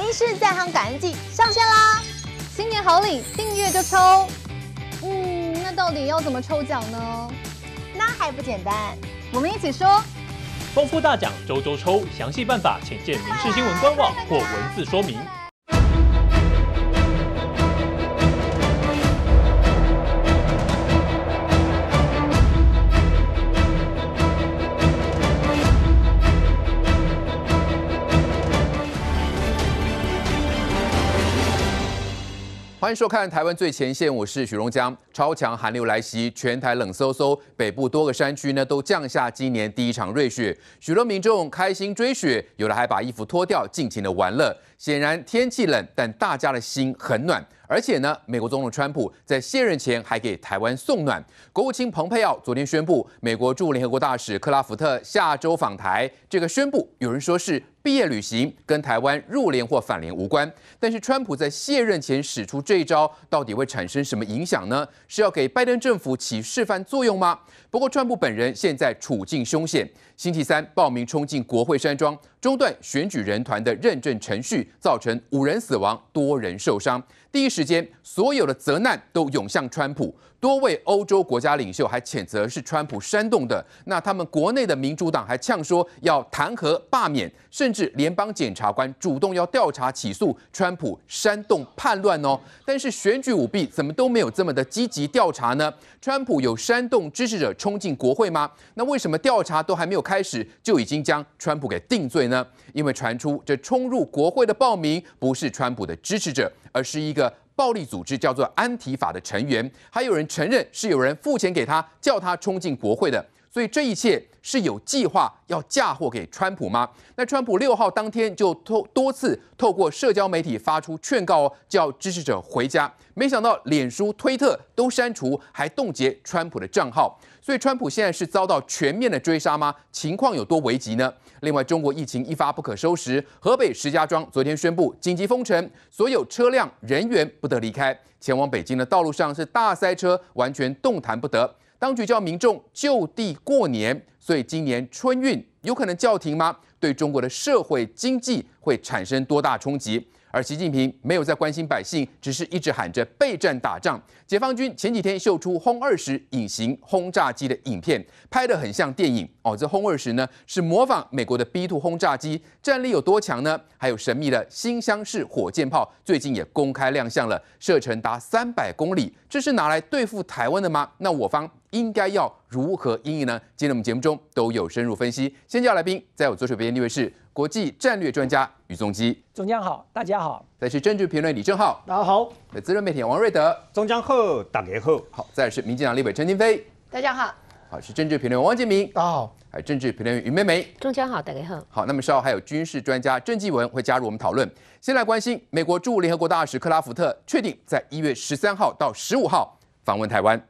民事在行感恩季上线啦！新年好礼，订阅就抽。嗯，那到底要怎么抽奖呢？那还不简单，我们一起说。丰富大奖周周抽，详细办法请见民事新闻官网或文字说明。欢迎收看《台湾最前线》，我是许荣江。超强寒流来袭，全台冷飕飕，北部多个山区呢都降下今年第一场瑞雪，许多民众开心追雪，有的还把衣服脱掉，尽情的玩乐。显然天气冷，但大家的心很暖。而且呢，美国总统川普在卸任前还给台湾送暖。国务卿蓬佩奥昨天宣布，美国驻联合国大使克拉福特下周访台。这个宣布，有人说是毕业旅行，跟台湾入联或反联无关。但是川普在卸任前使出这一招，到底会产生什么影响呢？是要给拜登政府起示范作用吗？不过川普本人现在处境凶险，星期三报名冲进国会山庄，中断选举人团的认证程序，造成五人死亡，多人受伤。第一时间，所有的责难都涌向川普。多位欧洲国家领袖还谴责是川普煽动的，那他们国内的民主党还呛说要弹劾罢免，甚至联邦检察官主动要调查起诉川普煽动叛乱哦。但是选举舞弊怎么都没有这么的积极调查呢？川普有煽动支持者冲进国会吗？那为什么调查都还没有开始，就已经将川普给定罪呢？因为传出这冲入国会的报名不是川普的支持者，而是一个。暴力组织叫做安提法的成员，还有人承认是有人付钱给他，叫他冲进国会的。所以这一切是有计划要嫁祸给川普吗？那川普六号当天就透多次透过社交媒体发出劝告哦，叫支持者回家。没想到脸书、推特都删除，还冻结川普的账号。所以川普现在是遭到全面的追杀吗？情况有多危急呢？另外，中国疫情一发不可收拾，河北石家庄昨天宣布紧急封城，所有车辆、人员不得离开。前往北京的道路上是大塞车，完全动弹不得。当局叫民众就地过年，所以今年春运有可能叫停吗？对中国的社会经济会产生多大冲击？而习近平没有在关心百姓，只是一直喊着备战打仗。解放军前几天秀出轰二十隐形轰炸机的影片，拍得很像电影。脑子轰二十呢，是模仿美国的 b two 轰炸机，战力有多强呢？还有神秘的新乡式火箭炮，最近也公开亮相了，射程达三百公里，这是拿来对付台湾的吗？那我方应该要如何应应呢？今天我们节目中都有深入分析。先叫来宾，在我左手边那位是国际战略专家于宗基，中江好，大家好；再是政治评论李正浩，大家好；资深媒体王瑞德，中江好，大家好；好，再是民进党立委陈金飞，大家好；好，是政治评论汪建民，大家好。政治评论员于妹妹。中央好，大家好。好，那么稍后还有军事专家郑继文会加入我们讨论。先来关心，美国驻联合国大使克拉福特确定在一月十三号到十五号访问台湾。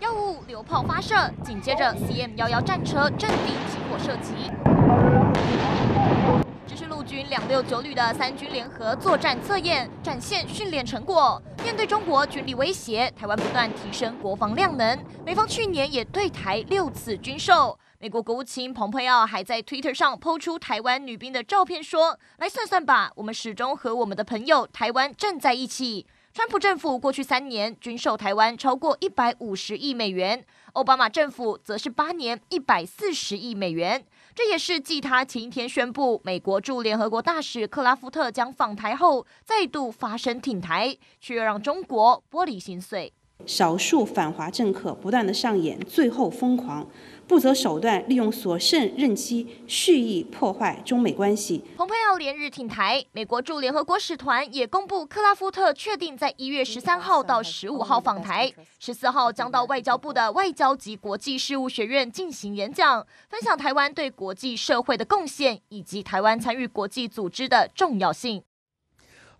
幺五五榴炮发射，紧接着 CM 幺幺战车阵地起火射击。军两六九旅的三军联合作战测验展现训练成果。面对中国军力威胁，台湾不断提升国防量能。美方去年也对台六次军售。美国国务卿蓬佩奥还在 Twitter 上抛出台湾女兵的照片，说：“来算算吧，我们始终和我们的朋友台湾站在一起。”川普政府过去三年军售台湾超过一百五十亿美元，奥巴马政府则是八年一百四十亿美元。这也是继他前一天宣布美国驻联合国大使克拉夫特将访台后，再度发声挺台，却又让中国玻璃心碎。少数反华政客不断的上演最后疯狂。不择手段，利用所剩任期蓄意破坏中美关系。蓬佩奥连日挺台，美国驻联合国使团也公布克拉夫特确定在一月十三号到十五号访台，十四号将到外交部的外交及国际事务学院进行演讲，分享台湾对国际社会的贡献以及台湾参与国际组织的重要性。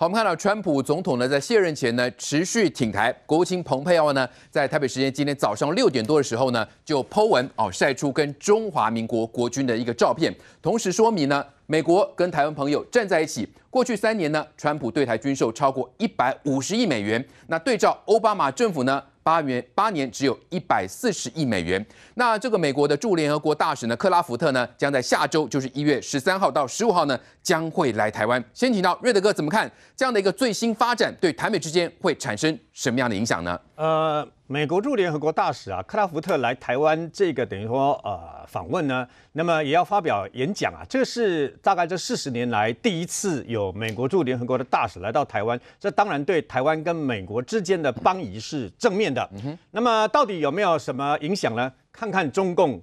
我们看到，川普总统呢在卸任前呢持续挺台。国务卿蓬佩奥呢在台北时间今天早上六点多的时候呢就 Po 文哦晒出跟中华民国国军的一个照片，同时说明呢美国跟台湾朋友站在一起。过去三年呢，川普对台军售超过一百五十亿美元。那对照奥巴马政府呢？八元八年只有一百四十亿美元。那这个美国的驻联合国大使呢克拉福特呢，将在下周，就是一月十三号到十五号呢，将会来台湾。先请到瑞德哥怎么看这样的一个最新发展，对台美之间会产生什么样的影响呢？呃，美国驻联合国大使啊，克拉福特来台湾这个等于说呃访问呢，那么也要发表演讲啊。这是大概这四十年来第一次有美国驻联合国的大使来到台湾，这当然对台湾跟美国之间的邦谊是正面的。那么到底有没有什么影响呢？看看中共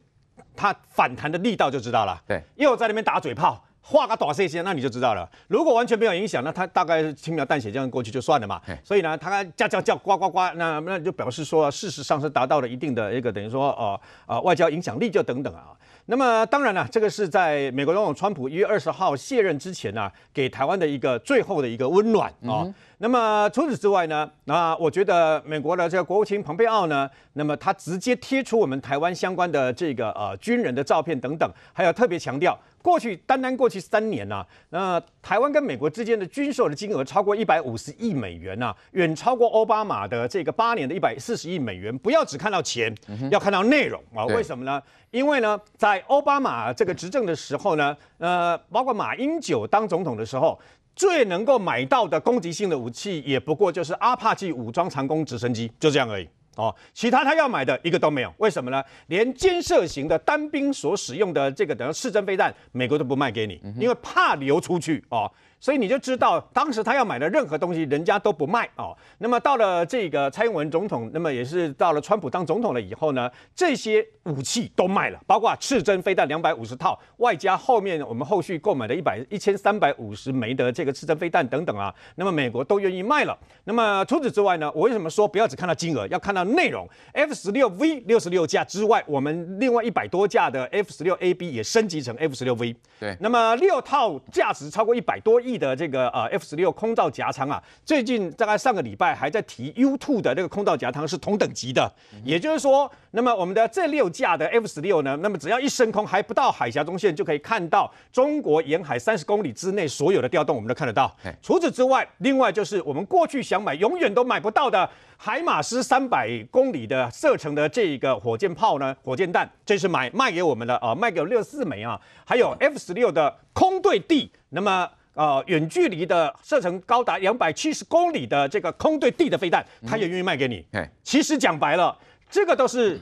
他反弹的力道就知道了。对，又在那边打嘴炮。画个短一些，那你就知道了。如果完全没有影响，那他大概轻描淡写这样过去就算了嘛。所以呢，他叫叫叫，呱呱呱，那那就表示说，事实上是达到了一定的一个等于说，呃呃，外交影响力就等等啊。那么当然了，这个是在美国总统川普一月二十号卸任之前呢，给台湾的一个最后的一个温暖啊。那么除此之外呢，那我觉得美国的这个国务卿蓬佩奥呢，那么他直接贴出我们台湾相关的这个呃军人的照片等等，还有特别强调。过去单单过去三年呐，那台湾跟美国之间的军售的金额超过一百五十亿美元呐，远超过奥巴马的这个八年的一百四十亿美元。不要只看到钱，要看到内容啊！为什么呢？因为呢，在奥巴马这个执政的时候呢，呃，包括马英九当总统的时候，最能够买到的攻击性的武器也不过就是阿帕奇武装长弓直升机，就这样而已。哦，其他他要买的一个都没有，为什么呢？连尖射型的单兵所使用的这个等于市政飞弹，美国都不卖给你，因为怕流出去哦。所以你就知道，当时他要买的任何东西，人家都不卖哦。那么到了这个蔡英文总统，那么也是到了川普当总统了以后呢，这些。武器都卖了，包括赤针飞弹两百五十套，外加后面我们后续购买的一百一千三百五十枚的这个赤针飞弹等等啊。那么美国都愿意卖了。那么除此之外呢？我为什么说不要只看到金额，要看到内容？F 十六 V 六十六架之外，我们另外一百多架的 F 十六 AB 也升级成 F 十六 V。对。那么六套价值超过一百多亿的这个呃 F 十六空罩夹舱啊，最近大概上个礼拜还在提 U two 的这个空罩夹舱是同等级的，也就是说，那么我们的这六。下的 F 十六呢？那么只要一升空，还不到海峡中线，就可以看到中国沿海三十公里之内所有的调动，我们都看得到。除此之外，另外就是我们过去想买永远都买不到的海马斯三百公里的射程的这个火箭炮呢，火箭弹，这是买卖给我们的啊，卖给六十四枚啊。还有 F 十六的空对地，那么呃远距离的射程高达两百七十公里的这个空对地的飞弹，他也愿意卖给你。其实讲白了，这个都是。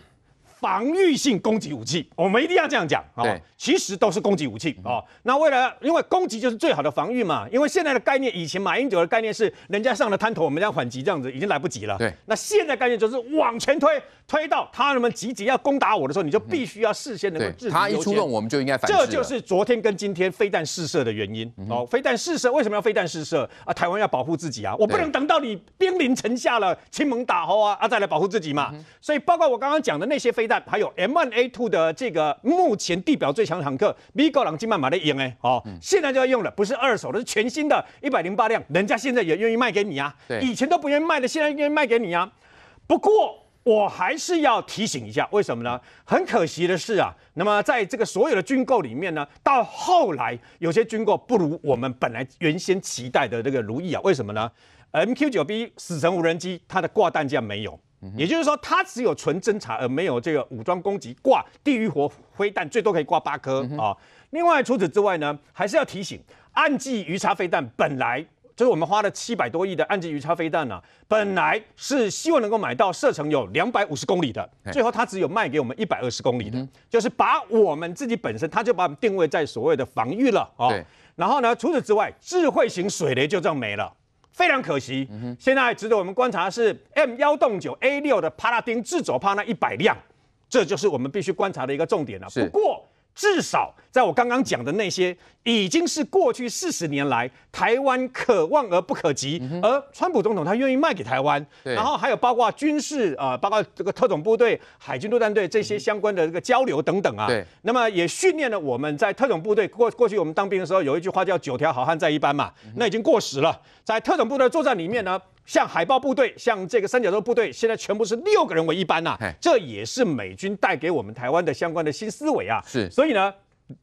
防御性攻击武器，我们一定要这样讲啊！其实都是攻击武器啊。那为了，因为攻击就是最好的防御嘛。因为现在的概念，以前马英九的概念是，人家上了滩头，我们再反击，这样子已经来不及了。对。那现在概念就是往前推，推到他那么积极要攻打我的时候，你就必须要事先能够止。他一出动，我们就应该反击。这就是昨天跟今天飞弹试射的原因哦。飞弹试射为什么要飞弹试射啊？台湾要保护自己啊！我不能等到你兵临城下了，亲盟打后啊啊，再来保护自己嘛。所以包括我刚刚讲的那些飞弹。还有 M1A2 的这个目前地表最强坦克，米格朗金曼马的用哎哦，现在就要用了，不是二手的，是全新的，一百零八辆，人家现在也愿意卖给你啊。以前都不愿意卖的，现在愿意卖给你啊。不过我还是要提醒一下，为什么呢？很可惜的是啊，那么在这个所有的军购里面呢，到后来有些军购不如我们本来原先期待的这个如意啊。为什么呢 m q 九 b 死神无人机它的挂弹架没有。也就是说，它只有纯侦察而没有这个武装攻击，挂地狱火飞弹最多可以挂八颗啊。另外，除此之外呢，还是要提醒，暗记鱼叉飞弹本来就是我们花了七百多亿的暗记鱼叉飞弹呢，本来是希望能够买到射程有两百五十公里的，最后它只有卖给我们一百二十公里的，就是把我们自己本身，它就把我们定位在所谓的防御了啊。然后呢，除此之外，智慧型水雷就这样没了。非常可惜，现在值得我们观察的是 M 幺洞九 A 六的帕拉丁自走炮那一百辆，这就是我们必须观察的一个重点了。不过。至少在我刚刚讲的那些，已经是过去四十年来台湾可望而不可及，而川普总统他愿意卖给台湾，然后还有包括军事啊，包括这个特种部队、海军陆战队这些相关的这个交流等等啊。那么也训练了我们在特种部队过过去我们当兵的时候有一句话叫“九条好汉在一班”嘛，那已经过时了，在特种部队作战里面呢。像海豹部队，像这个三角洲部队，现在全部是六个人为一班呐，这也是美军带给我们台湾的相关的新思维啊。是，所以呢，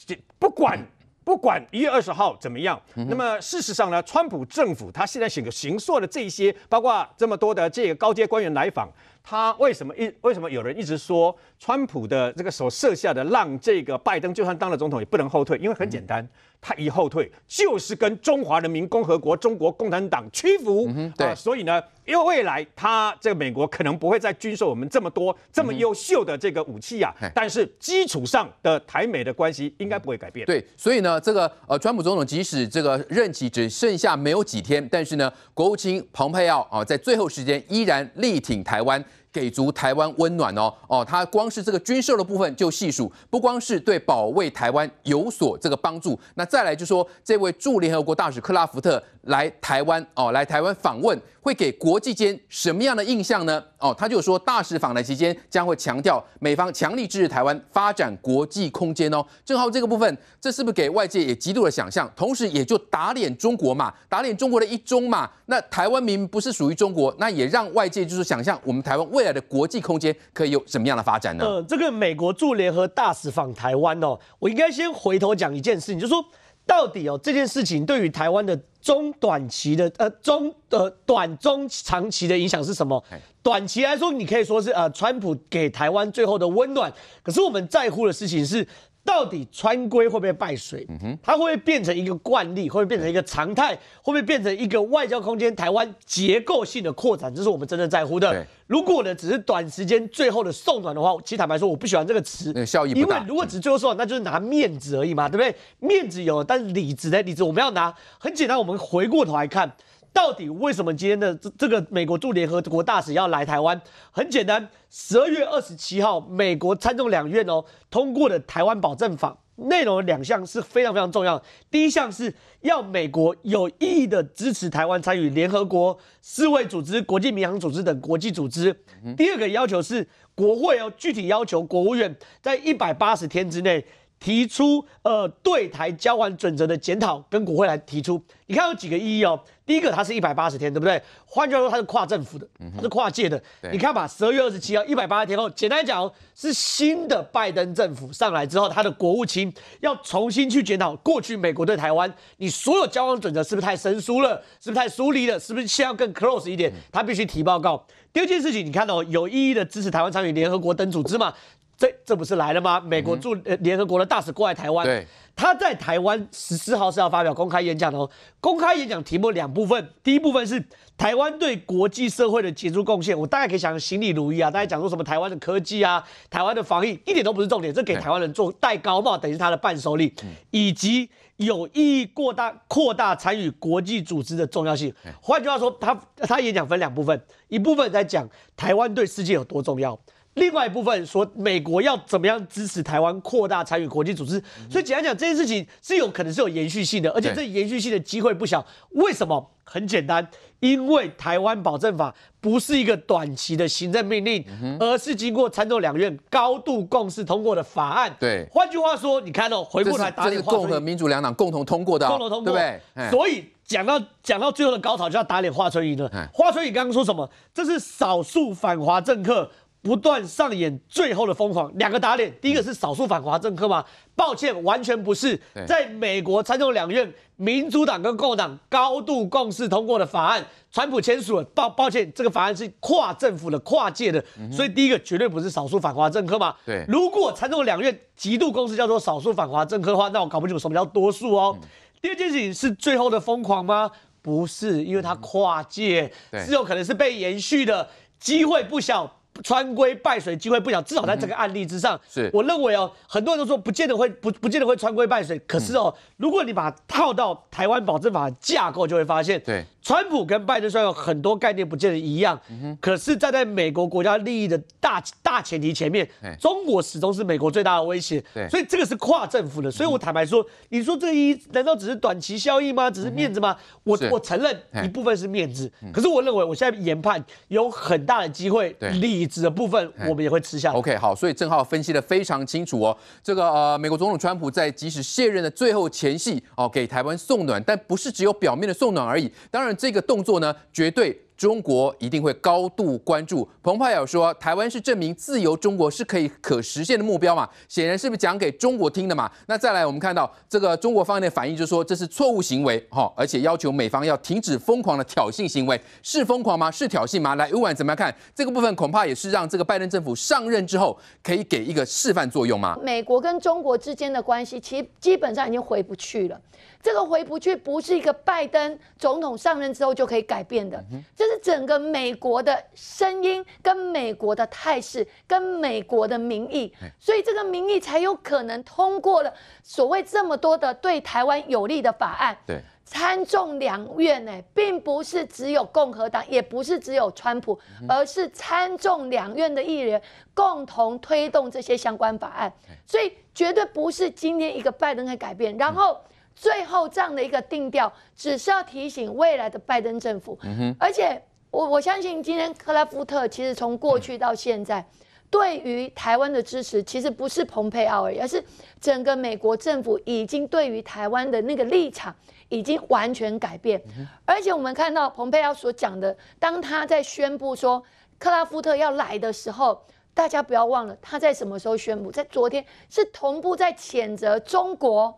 这不管。不管一月二十号怎么样，那么事实上呢，川普政府他现在选个形硕的这些，包括这么多的这个高阶官员来访，他为什么一为什么有人一直说川普的这个所设下的让这个拜登就算当了总统也不能后退？因为很简单，他一后退就是跟中华人民共和国中国共产党屈服，对，所以呢。因为未来他这个美国可能不会再军售我们这么多这么优秀的这个武器啊，但是基础上的台美的关系应该不会改变。对，所以呢，这个呃，川普总统即使这个任期只剩下没有几天，但是呢，国务卿蓬佩奥啊，在最后时间依然力挺台湾，给足台湾温暖哦哦，他光是这个军售的部分就细数，不光是对保卫台湾有所这个帮助，那再来就说这位驻联合国大使克拉福特来台湾哦，来台湾访问。会给国际间什么样的印象呢？哦，他就说大使访台期间将会强调美方强力支持台湾发展国际空间哦。正好这个部分，这是不是给外界也极度的想象？同时也就打脸中国嘛，打脸中国的一中嘛。那台湾明明不是属于中国，那也让外界就是想象我们台湾未来的国际空间可以有什么样的发展呢？呃，这个美国驻联合大使访台湾哦，我应该先回头讲一件事情，就说。到底哦，这件事情对于台湾的中短期的，呃，中呃短中长期的影响是什么？短期来说，你可以说是呃，川普给台湾最后的温暖。可是我们在乎的事情是。到底川规会不会败水？它会不会变成一个惯例？会不会变成一个常态？会不会变成一个外交空间台湾结构性的扩展？这是我们真正在乎的。如果呢，只是短时间最后的送暖的话，其实坦白说，我不喜欢这个词，因为效益因为如果只最后送暖，那就是拿面子而已嘛，对不对？面子有，但是里子呢？里子我们要拿。很简单，我们回过头来看。到底为什么今天的这这个美国驻联合国大使要来台湾？很简单，十二月二十七号，美国参众两院哦通过的台湾保证法，内容两项是非常非常重要。第一项是要美国有意义的支持台湾参与联合国、世卫组织、国际民航组织等国际组织。第二个要求是国会哦具体要求国务院在一百八十天之内。提出呃对台交往准则的检讨跟国会来提出，你看有几个意义哦。第一个，它是一百八十天，对不对？换句话说，它是跨政府的，它是跨界的。你看吧，十二月二十七号一百八十天后，简单讲哦，是新的拜登政府上来之后，他的国务卿要重新去检讨过去美国对台湾你所有交往准则是不是太生疏了，是不是太疏离了，是不是先要更 close 一点？他必须提报告。第二件事情，你看哦，有意义的支持台湾参与联合国等组织嘛？这这不是来了吗？美国驻呃联合国的大使过来台湾，他在台湾十四号是要发表公开演讲的哦。公开演讲题目两部分，第一部分是台湾对国际社会的杰出贡献，我大概可以想行李如一啊，大家讲说什么台湾的科技啊，台湾的防疫一点都不是重点，这给台湾人做戴高帽，等于他的伴手礼，以及有意义扩大扩大参与国际组织的重要性。换句话说，他他演讲分两部分，一部分在讲台湾对世界有多重要。另外一部分说，美国要怎么样支持台湾扩大参与国际组织？所以简单讲，这件事情是有可能是有延续性的，而且这延续性的机会不小。为什么？很简单，因为台湾保证法不是一个短期的行政命令，而是经过参众两院高度共识通过的法案。对，换句话说，你看到回过来打脸。共和民主两党共同通过的，共同通过，对？所以讲到讲到最后的高潮，就要打脸华春莹了。华春莹刚刚说什么？这是少数反华政客。不断上演最后的疯狂，两个打脸。第一个是少数反华政客吗？抱歉，完全不是。在美国参众两院，民主党跟共和党高度共识通过的法案，川普签署了。抱抱歉，这个法案是跨政府的、跨界的，所以第一个绝对不是少数反华政客嘛。对，如果参众两院极度共识叫做少数反华政客的话，那我搞不清楚什么叫多数哦。第二件事情是最后的疯狂吗？不是，因为它跨界，是有可能是被延续的机会不小。穿规拜水机会不小，至少在这个案例之上，是我认为哦，很多人都说不见得会不不见得会穿规拜水，可是哦，如果你把它套到台湾保证法架构，就会发现，对，川普跟拜登虽然有很多概念不见得一样，嗯可是站在美国国家利益的大大前提前面，中国始终是美国最大的威胁，对，所以这个是跨政府的，所以我坦白说，你说这一难道只是短期效益吗？只是面子吗？我我承认一部分是面子，可是我认为我现在研判有很大的机会利益。值的部分，我们也会吃下。OK，好，所以郑浩分析的非常清楚哦。这个呃，美国总统川普在即使卸任的最后前夕，哦给台湾送暖，但不是只有表面的送暖而已。当然，这个动作呢，绝对。中国一定会高度关注。彭湃友说，台湾是证明自由中国是可以可实现的目标嘛？显然，是不是讲给中国听的嘛？那再来，我们看到这个中国方面的反应，就是说这是错误行为，哈，而且要求美方要停止疯狂的挑衅行为。是疯狂吗？是挑衅吗？来，不管怎么样看，这个部分恐怕也是让这个拜登政府上任之后可以给一个示范作用嘛。美国跟中国之间的关系，其实基本上已经回不去了。这个回不去，不是一个拜登总统上任之后就可以改变的，这是整个美国的声音，跟美国的态势，跟美国的民意，所以这个民意才有可能通过了所谓这么多的对台湾有利的法案。对，参众两院呢，并不是只有共和党，也不是只有川普，而是参众两院的议员共同推动这些相关法案，所以绝对不是今天一个拜登在改变，然后。最后这样的一个定调，只是要提醒未来的拜登政府。而且我我相信，今天克拉夫特其实从过去到现在，对于台湾的支持，其实不是蓬佩奥而已，而是整个美国政府已经对于台湾的那个立场已经完全改变。而且我们看到蓬佩奥所讲的，当他在宣布说克拉夫特要来的时候，大家不要忘了他在什么时候宣布，在昨天是同步在谴责中国。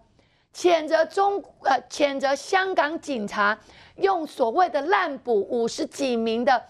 谴责中呃谴责香港警察用所谓的滥捕五十几名的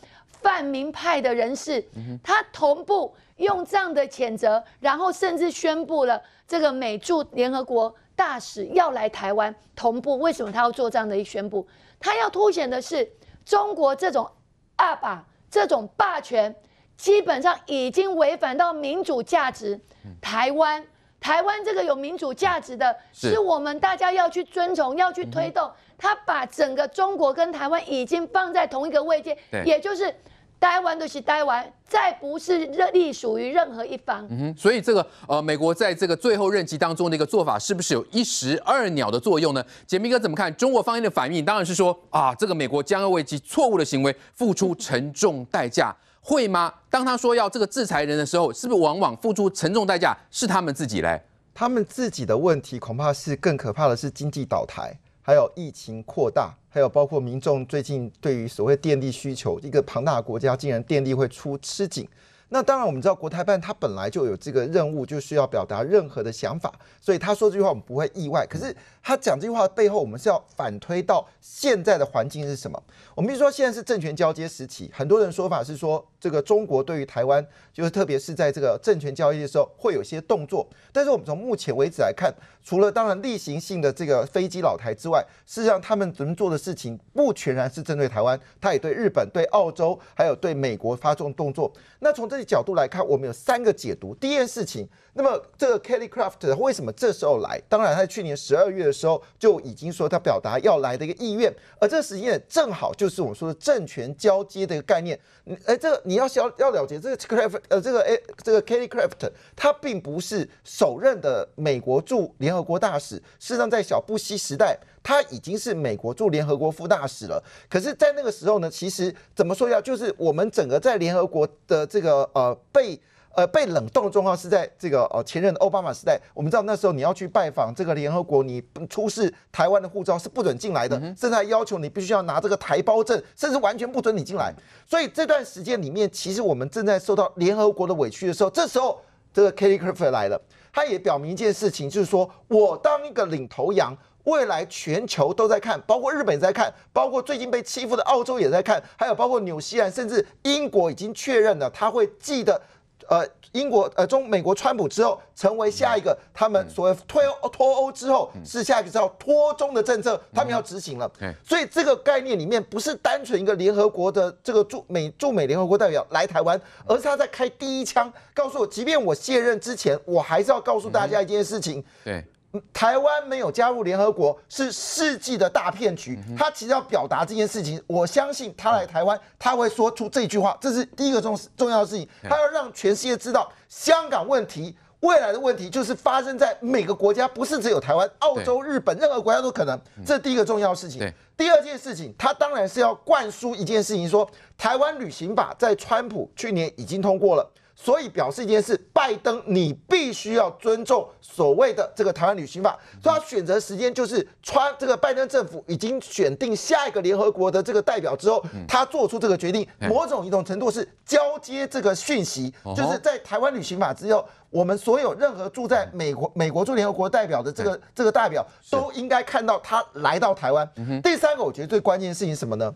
泛民派的人士，他同步用这样的谴责，然后甚至宣布了这个美驻联合国大使要来台湾同步。为什么他要做这样的一宣布？他要凸显的是中国这种二把这种霸权，基本上已经违反到民主价值，台湾。台湾这个有民主价值的是我们大家要去遵从、要去推动。他把整个中国跟台湾已经放在同一个位置，也就是台湾的是台湾，再不是隶属于任何一方。嗯，所以这个呃，美国在这个最后任期当中的一个做法，是不是有一石二鸟的作用呢？杰明哥怎么看？中国方面的反应当然是说啊，这个美国将要为其错误的行为付出沉重代价。会吗？当他说要这个制裁人的时候，是不是往往付出沉重代价是他们自己嘞？他们自己的问题，恐怕是更可怕的是经济倒台，还有疫情扩大，还有包括民众最近对于所谓电力需求，一个庞大的国家竟然电力会出吃紧。那当然，我们知道国台办他本来就有这个任务，就需要表达任何的想法，所以他说这句话我们不会意外。可是他讲这句话背后，我们是要反推到现在的环境是什么？我们是说，现在是政权交接时期，很多人说法是说，这个中国对于台湾，就是特别是在这个政权交接的时候，会有些动作。但是我们从目前为止来看，除了当然例行性的这个飞机老台之外，事实上他们能做的事情，不全然是针对台湾，他也对日本、对澳洲，还有对美国发动动作。那从这里角度来看，我们有三个解读。第一件事情，那么这个 Kelly Craft 为什么这时候来？当然，在去年十二月的时候，就已经说他表达要来的一个意愿，而这个时间正好就。就是我们说的政权交接的一个概念，你哎，这个你要要要了解这个 c r a f t 呃，这个哎，这个 Kelly c r a f t 他并不是首任的美国驻联合国大使，事实上在小布希时代，他已经是美国驻联合国副大使了。可是，在那个时候呢，其实怎么说要，就是我们整个在联合国的这个呃被。呃，被冷冻的状况是在这个呃前任奥巴马时代，我们知道那时候你要去拜访这个联合国，你出示台湾的护照是不准进来的，甚至还要求你必须要拿这个台胞证，甚至完全不准你进来。所以这段时间里面，其实我们正在受到联合国的委屈的时候，这时候这个 Kelly c r a f e r 来了，他也表明一件事情，就是说我当一个领头羊，未来全球都在看，包括日本也在看，包括最近被欺负的澳洲也在看，还有包括纽西兰，甚至英国已经确认了他会记得。呃，英国呃中美国川普之后，成为下一个他们所谓脱脱欧之后是下一个叫脱中的政策，他们要执行了。所以这个概念里面不是单纯一个联合国的这个驻美驻美联合国代表来台湾，而是他在开第一枪，告诉我，即便我卸任之前，我还是要告诉大家一件事情。对。台湾没有加入联合国是世纪的大骗局。他其实要表达这件事情，我相信他来台湾，他会说出这句话，这是第一个重重要的事情。他要让全世界知道，香港问题未来的问题就是发生在每个国家，不是只有台湾、澳洲、日本，任何国家都可能。这是第一个重要的事情。第二件事情，他当然是要灌输一件事情，说台湾旅行法在川普去年已经通过了。所以表示一件事，拜登你必须要尊重所谓的这个台湾旅行法。他选择时间就是，川这个拜登政府已经选定下一个联合国的这个代表之后，他做出这个决定，某种一种程度是交接这个讯息，就是在台湾旅行法之后，我们所有任何住在美国美国驻联合国代表的这个这个代表都应该看到他来到台湾。第三个，我觉得最关键的事情是什么呢？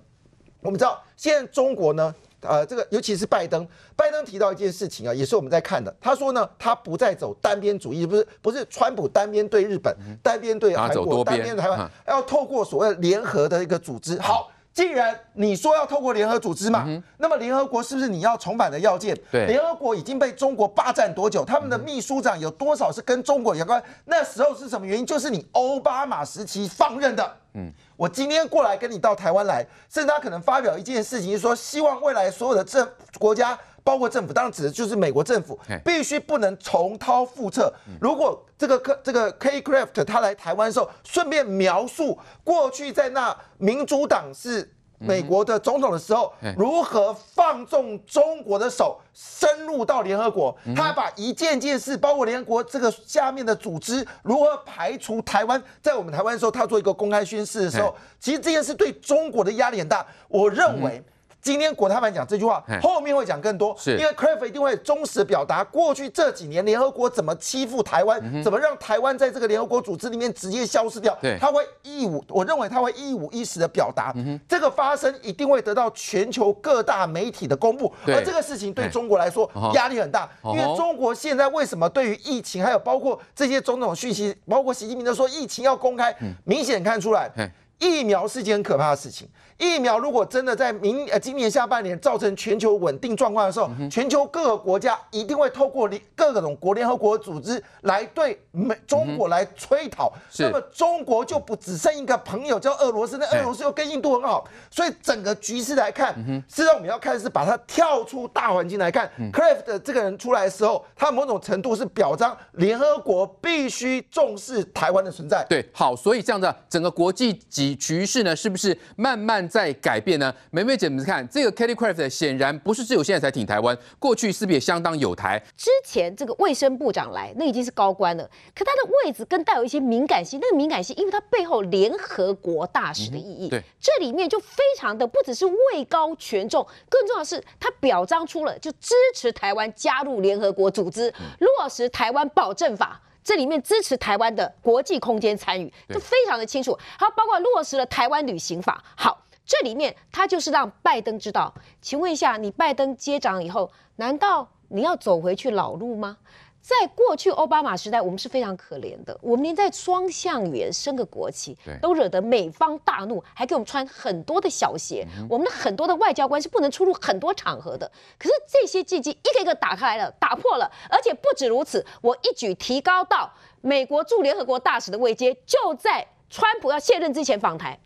我们知道现在中国呢。呃，这个尤其是拜登，拜登提到一件事情啊，也是我们在看的。他说呢，他不再走单边主义，不是不是川普单边对日本、单边对韩国、单边台湾，要透过所谓联合的一个组织。好，既然你说要透过联合组织嘛，那么联合国是不是你要重返的要件？对，联合国已经被中国霸占多久？他们的秘书长有多少是跟中国有关？那时候是什么原因？就是你奥巴马时期放任的。嗯，我今天过来跟你到台湾来，甚至他可能发表一件事情，是说希望未来所有的政国家，包括政府，当然指的就是美国政府，必须不能重蹈覆辙。如果这个克这个 K. Craft 他来台湾的时候，顺便描述过去在那民主党是。美国的总统的时候，如何放纵中国的手深入到联合国？他把一件件事，包括联合国这个下面的组织，如何排除台湾？在我们台湾的时候，他做一个公开宣誓的时候，其实这件事对中国的压力很大。我认为。今天国台办讲这句话，后面会讲更多，因为 c r a f 一定会忠实表达过去这几年联合国怎么欺负台湾，怎么让台湾在这个联合国组织里面直接消失掉。对，他会一五，我认为他会一五一十的表达。这个发生一定会得到全球各大媒体的公布，而这个事情对中国来说压力很大，因为中国现在为什么对于疫情，还有包括这些种种讯息，包括习近平都说疫情要公开，明显看出来疫苗是件很可怕的事情。疫苗如果真的在明呃今年下半年造成全球稳定状况的时候，全球各个国家一定会透过各各种国联合国组织来对美中国来催讨，那么中国就不只剩一个朋友叫俄罗斯，那俄罗斯又跟印度很好，所以整个局势来看，是让我们要看是把它跳出大环境来看 c r a f t 这个人出来的时候，他某种程度是表彰联合国必须重视台湾的存在，对，好，所以这样的整个国际及局势呢，是不是慢慢？在改变呢，美美姐，你们看，这个 Kelly Craft 显然不是只有现在才挺台湾，过去是不是也相当有台？之前这个卫生部长来，那已经是高官了，可他的位置跟带有一些敏感性，那个敏感性，因为他背后联合国大使的意义，对，这里面就非常的不只是位高权重，更重要的是他表彰出了就支持台湾加入联合国组织，落实台湾保证法，这里面支持台湾的国际空间参与，就非常的清楚，还有包括落实了台湾旅行法，好。这里面他就是让拜登知道，请问一下，你拜登接掌以后，难道你要走回去老路吗？在过去奥巴马时代，我们是非常可怜的，我们连在双向园升个国旗，都惹得美方大怒，还给我们穿很多的小鞋。我们的很多的外交官是不能出入很多场合的。可是这些禁忌一个一个打开了，打破了，而且不止如此，我一举提高到美国驻联合国大使的位阶，就在川普要卸任之前访台。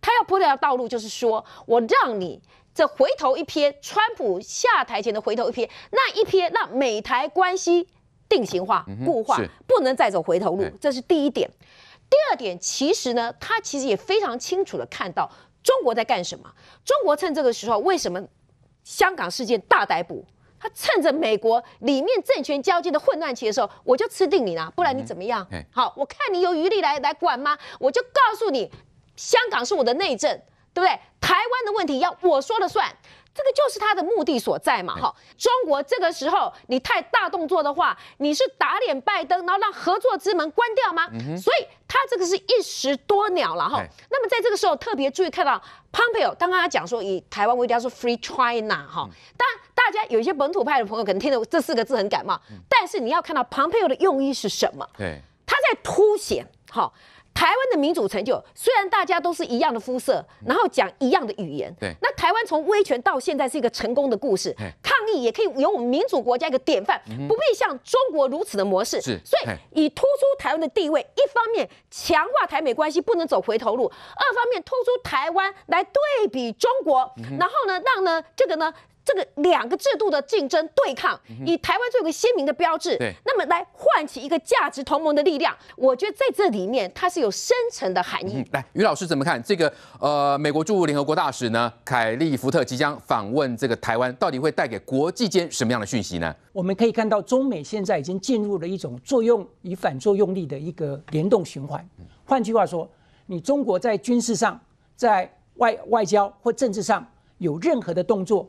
他要铺这条道路，就是说我让你这回头一瞥，川普下台前的回头一瞥，那一瞥，让美台关系定型化、固化，不能再走回头路，这是第一点。第二点，其实呢，他其实也非常清楚的看到中国在干什么。中国趁这个时候，为什么香港事件大逮捕？他趁着美国里面政权交接的混乱期的时候，我就吃定你了，不然你怎么样？好，我看你有余力来来管吗？我就告诉你。香港是我的内政，对不对？台湾的问题要我说了算，这个就是他的目的所在嘛。哈，中国这个时候你太大动作的话，你是打脸拜登，然后让合作之门关掉吗？所以他这个是一石多鸟了哈。那么在这个时候特别注意看到，Pompeo 刚刚他讲说以台湾为家说 Free China 哈。但大家有一些本土派的朋友可能听到这四个字很感冒，但是你要看到 Pompeo 的用意是什么？对，他在凸显哈。台湾的民主成就，虽然大家都是一样的肤色，然后讲一样的语言，对。那台湾从威权到现在是一个成功的故事，抗议也可以有我们民主国家一个典范，不必像中国如此的模式。是，所以以突出台湾的地位，一方面强化台美关系不能走回头路，二方面突出台湾来对比中国，然后呢，让呢这个呢。这个两个制度的竞争对抗，以台湾作为鲜明的标志，对，那么来唤起一个价值同盟的力量，我觉得在这里面它是有深层的含义。来，于老师怎么看这个？呃，美国驻联合国大使呢，凯利福特即将访问这个台湾，到底会带给国际间什么样的讯息呢？我们可以看到，中美现在已经进入了一种作用与反作用力的一个联动循环。换句话说，你中国在军事上、在外外交或政治上有任何的动作。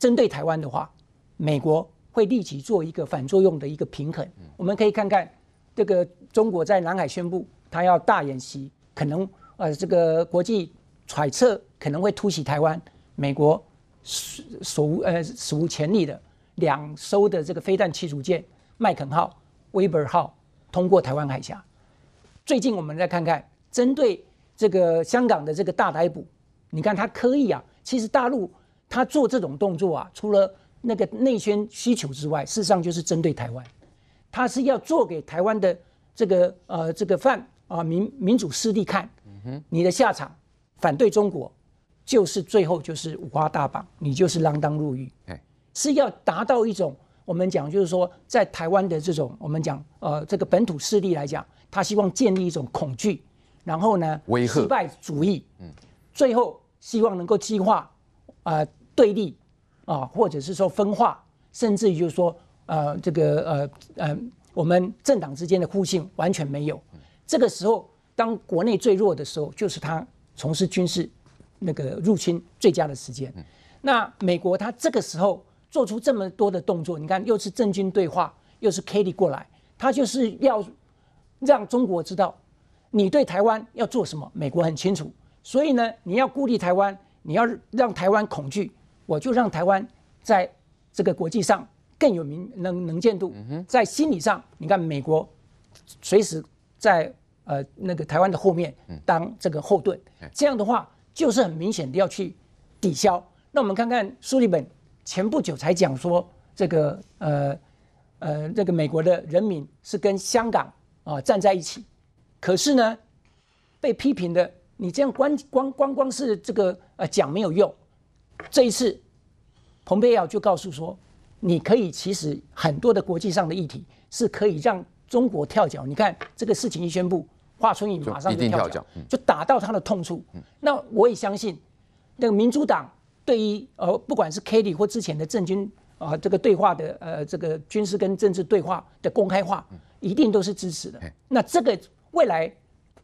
针对台湾的话，美国会立即做一个反作用的一个平衡。我们可以看看这个中国在南海宣布他要大演习，可能呃这个国际揣测可能会突袭台湾。美国史无呃史无前例的两艘的这个飞弹驱逐舰麦肯号、威伯号通过台湾海峡。最近我们再看看针对这个香港的这个大逮捕，你看他刻意啊，其实大陆。他做这种动作啊，除了那个内宣需求之外，事实上就是针对台湾，他是要做给台湾的这个呃这个饭啊民民主势力看，你的下场反对中国，就是最后就是五花大绑，你就是锒铛入狱。是要达到一种我们讲就是说在台湾的这种我们讲呃这个本土势力来讲，他希望建立一种恐惧，然后呢，失败主义，嗯，最后希望能够激化，呃。对立啊，或者是说分化，甚至于就是说，呃，这个呃呃我们政党之间的互信完全没有。这个时候，当国内最弱的时候，就是他从事军事那个入侵最佳的时间。那美国他这个时候做出这么多的动作，你看，又是政军对话，又是 k i t 过来，他就是要让中国知道你对台湾要做什么。美国很清楚，所以呢，你要孤立台湾，你要让台湾恐惧。我就让台湾在这个国际上更有名能能见度，在心理上，你看美国随时在呃那个台湾的后面当这个后盾，这样的话就是很明显的要去抵消。那我们看看苏利本前不久才讲说，这个呃呃这个美国的人民是跟香港啊站在一起，可是呢被批评的，你这样光光光光是这个呃讲没有用。这一次，蓬佩奥就告诉说，你可以其实很多的国际上的议题是可以让中国跳脚。你看这个事情一宣布，华春莹马上就跳脚，就打到他的痛处。那我也相信，那个民主党对于呃不管是 Kitty 或之前的政军啊这个对话的呃这个军事跟政治对话的公开化，一定都是支持的。那这个未来，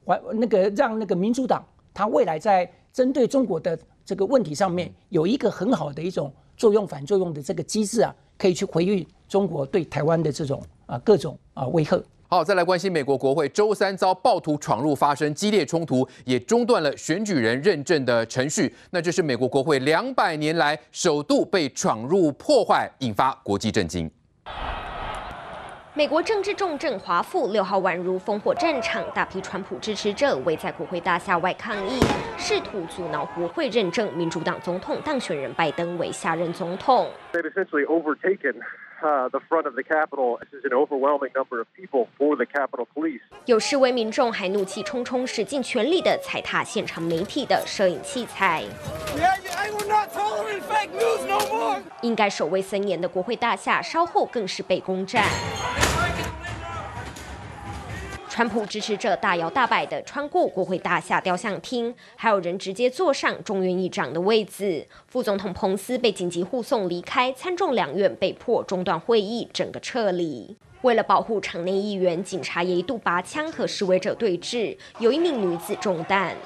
还那个让那个民主党他未来在针对中国的。这个问题上面有一个很好的一种作用反作用的这个机制啊，可以去回应中国对台湾的这种啊各种啊威吓。好，再来关心美国国会，周三遭暴徒闯入，发生激烈冲突，也中断了选举人认证的程序。那这是美国国会两百年来首度被闯入破坏，引发国际震惊。美国政治重镇华府六号宛如烽火战场，大批川普支持者围在国会大厦外抗议，试图阻挠国会认证民主党总统当选人拜登为下任总统。the front of the capitol is an overwhelming number of people for the capitol police 有示威民众还怒气冲冲使尽全力的踩踏现场媒体的摄影器材应该守卫森严的国会大厦稍后更是被攻占川普支持者大摇大摆地穿过国会大厦雕像厅，还有人直接坐上众院议长的位子。副总统彭斯被紧急护送离开，参众两院被迫中断会议，整个撤离。为了保护场内议员，警察也一度拔枪和示威者对峙，有一名女子中弹。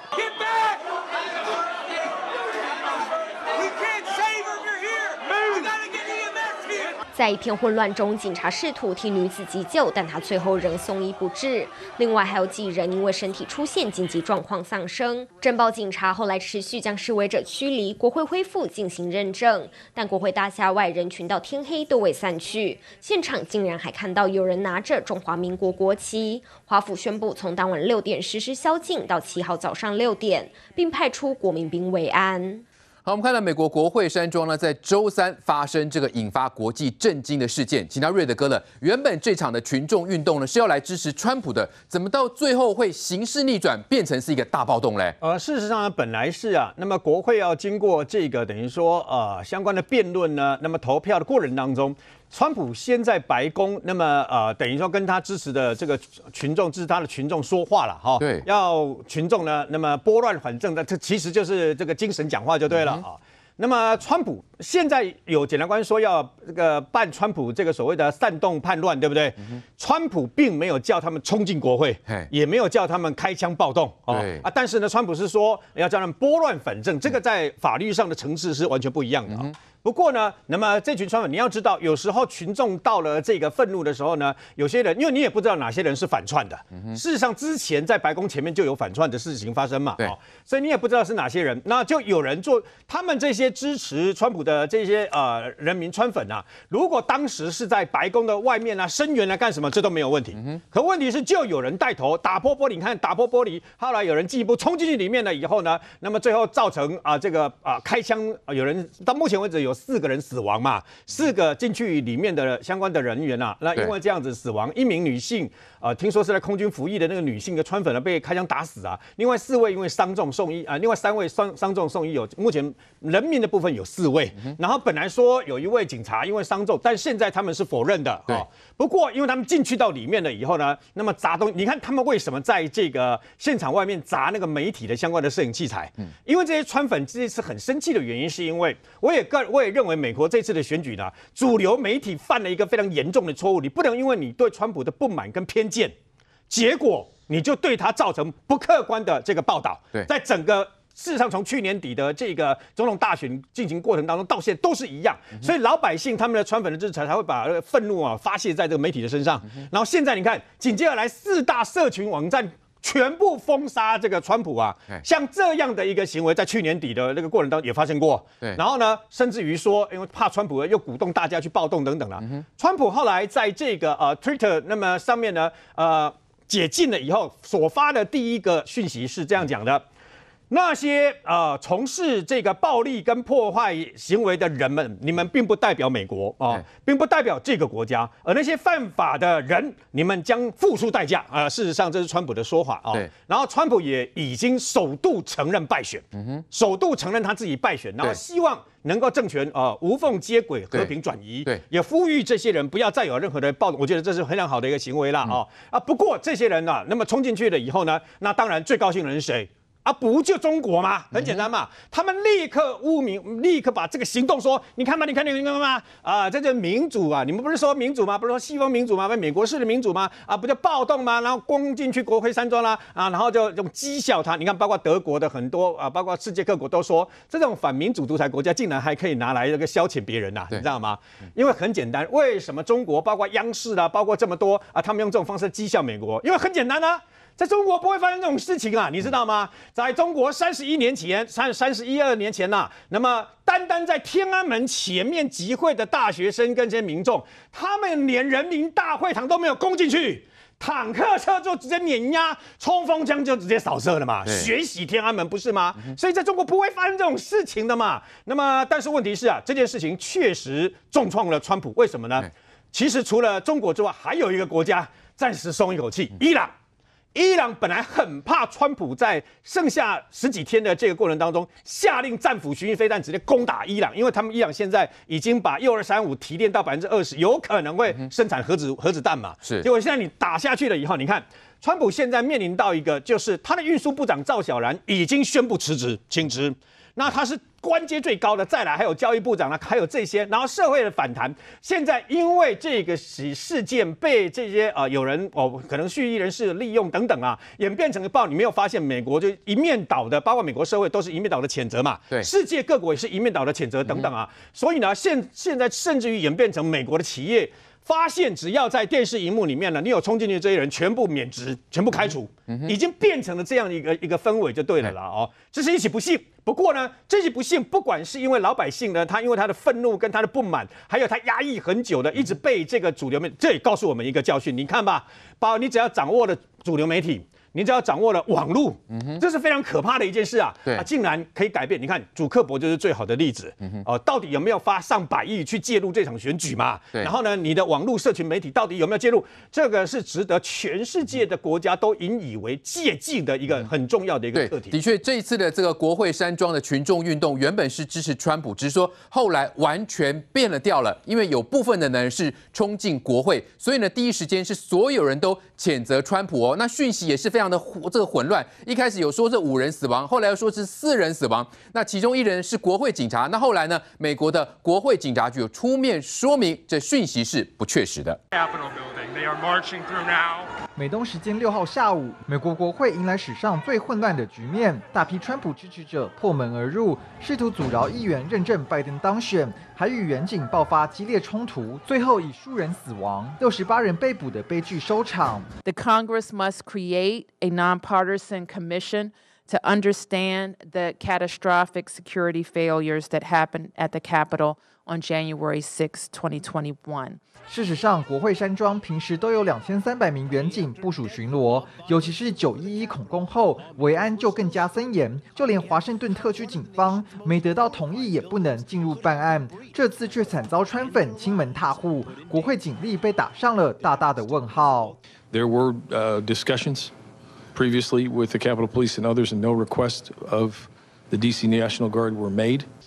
在一片混乱中，警察试图替女子急救，但她最后仍送医不治。另外还有几人因为身体出现紧急状况丧生。政报警察后来持续将示威者驱离国会，恢复进行认证，但国会大厦外人群到天黑都未散去。现场竟然还看到有人拿着中华民国国旗。华府宣布从当晚六点实施宵禁到七号早上六点，并派出国民兵慰安。好，我们看到美国国会山庄呢，在周三发生这个引发国际震惊的事件。请到瑞德哥呢，原本这场的群众运动呢是要来支持川普的，怎么到最后会形势逆转，变成是一个大暴动嘞？呃，事实上呢，本来是啊，那么国会要经过这个等于说呃相关的辩论呢，那么投票的过程当中。川普先在白宫，那么呃，等于说跟他支持的这个群众、支持他的群众说话了哈。对，要群众呢，那么拨乱反正，那这其实就是这个精神讲话就对了啊。那么川普现在有检察官说要这个办川普这个所谓的煽动叛乱，对不对？川普并没有叫他们冲进国会，也没有叫他们开枪暴动啊。啊，但是呢，川普是说要叫他们拨乱反正，这个在法律上的层次是完全不一样的。不过呢，那么这群川粉，你要知道，有时候群众到了这个愤怒的时候呢，有些人因为你也不知道哪些人是反串的。事实上，之前在白宫前面就有反串的事情发生嘛，对。所以你也不知道是哪些人，那就有人做他们这些支持川普的这些呃人民川粉啊，如果当时是在白宫的外面啊声援来干什么，这都没有问题。可问题是，就有人带头打破玻璃，你看打破玻璃，后来有人进一步冲进去里面了以后呢，那么最后造成啊这个啊开枪，有人到目前为止有。有四个人死亡嘛，四个进去里面的相关的人员啊，那因为这样子死亡一名女性。啊，听说是在空军服役的那个女性的川粉呢，被开枪打死啊！另外四位因为伤重送医啊，另外三位伤伤重送医有目前人民的部分有四位，然后本来说有一位警察因为伤重，但现在他们是否认的啊。不过因为他们进去到里面了以后呢，那么砸东，你看他们为什么在这个现场外面砸那个媒体的相关的摄影器材？嗯，因为这些川粉这次很生气的原因，是因为我也个我也认为美国这次的选举呢，主流媒体犯了一个非常严重的错误，你不能因为你对川普的不满跟偏。见，结果你就对他造成不客观的这个报道。对，在整个事实上，从去年底的这个总统大选进行过程当中，到现在都是一样。所以老百姓他们的川粉的制裁才会把愤怒啊发泄在这个媒体的身上。然后现在你看，紧接着来四大社群网站。全部封杀这个川普啊，像这样的一个行为，在去年底的那个过程当中也发生过。对，然后呢，甚至于说，因为怕川普又鼓动大家去暴动等等了。川普后来在这个呃 Twitter 那么上面呢，呃解禁了以后，所发的第一个讯息是这样讲的。那些呃从事这个暴力跟破坏行为的人们，你们并不代表美国啊，并不代表这个国家。而那些犯法的人，你们将付出代价啊。事实上，这是川普的说法啊。然后川普也已经首度承认败选，嗯哼，首度承认他自己败选。然后希望能够政权啊无缝接轨、和平转移。对。也呼吁这些人不要再有任何的暴动。我觉得这是非常好的一个行为了啊啊！不过这些人呢，那么冲进去了以后呢，那当然最高兴的是谁？啊，不就中国吗？很简单嘛。他们立刻污名，立刻把这个行动说，你看嘛，你看你明白吗？啊，这是民主啊，你们不是说民主吗？不是说西方民主吗？是美国式的民主吗？啊，不就暴动吗？然后攻进去国会山庄啦，啊，然后就用讥笑他。你看，包括德国的很多啊，包括世界各国都说，这种反民主独裁国家竟然还可以拿来这个消遣别人呐，你知道吗？因为很简单，为什么中国包括央视啊，包括这么多啊，他们用这种方式讥笑美国？因为很简单啊。在中国不会发生这种事情啊，你知道吗？在中国三十一年前、三三十一二年前呐，那么单单在天安门前面集会的大学生跟这些民众，他们连人民大会堂都没有攻进去，坦克车就直接碾压，冲锋枪就直接扫射了嘛，血洗天安门不是吗？所以在中国不会发生这种事情的嘛。那么，但是问题是啊，这件事情确实重创了川普，为什么呢？其实除了中国之外，还有一个国家暂时松一口气，伊朗。伊朗本来很怕川普在剩下十几天的这个过程当中下令战斧巡弋飞弹直接攻打伊朗，因为他们伊朗现在已经把铀二三五提炼到百分之二十，有可能会生产核子核子弹嘛？是，结果现在你打下去了以后，你看川普现在面临到一个，就是他的运输部长赵小然已经宣布辞职，请职，那他是。官阶最高的，再来还有教育部长呢，还有这些，然后社会的反弹，现在因为这个事事件被这些啊有人哦，可能蓄意人士利用等等啊，演变成个报，你没有发现美国就一面倒的，包括美国社会都是一面倒的谴责嘛？对，世界各国也是一面倒的谴责等等啊，所以呢，现现在甚至于演变成美国的企业。发现只要在电视荧幕里面呢，你有冲进去这些人全部免职，全部开除，已经变成了这样一个一个氛围就对了啦哦。这是一起不幸，不过呢，这些不幸不管是因为老百姓呢，他因为他的愤怒跟他的不满，还有他压抑很久的，一直被这个主流媒，这也告诉我们一个教训。你看吧，宝，你只要掌握了主流媒体。你只要掌握了网络，这是非常可怕的一件事啊！啊，竟然可以改变。你看，主克伯就是最好的例子。哦，到底有没有发上百亿去介入这场选举嘛？对。然后呢，你的网络社群媒体到底有没有介入？这个是值得全世界的国家都引以为借戒的一个很重要的一个课题。的确，这一次的这个国会山庄的群众运动，原本是支持川普，只是说后来完全变了调了，因为有部分的人是冲进国会，所以呢，第一时间是所有人都。谴责川普哦，那讯息也是非常的这个混乱。一开始有说这五人死亡，后来又说是四人死亡。那其中一人是国会警察。那后来呢，美国的国会警察局有出面说明，这讯息是不确实的。美东时间六号下午，美国国会迎来史上最混乱的局面，大批川普支持者破门而入，试图阻挠议员认证拜登当选。还与远警爆发激烈冲突，最后以数人死亡、六十八人被捕的悲剧收场。The Congress must create a nonpartisan commission. to understand the catastrophic security failures that happened at the Capitol on January 6, 2021. 事实上，国会山庄平时都有两千三百名远警部署巡逻，尤其是九一一恐攻后，维安就更加森严，就连华盛顿特区警方没得到同意也不能进入办案。这次却惨遭川粉亲门踏户，国会警力被打上了大大的问号。There were discussions previously with the Capitol Police and others, and no request of.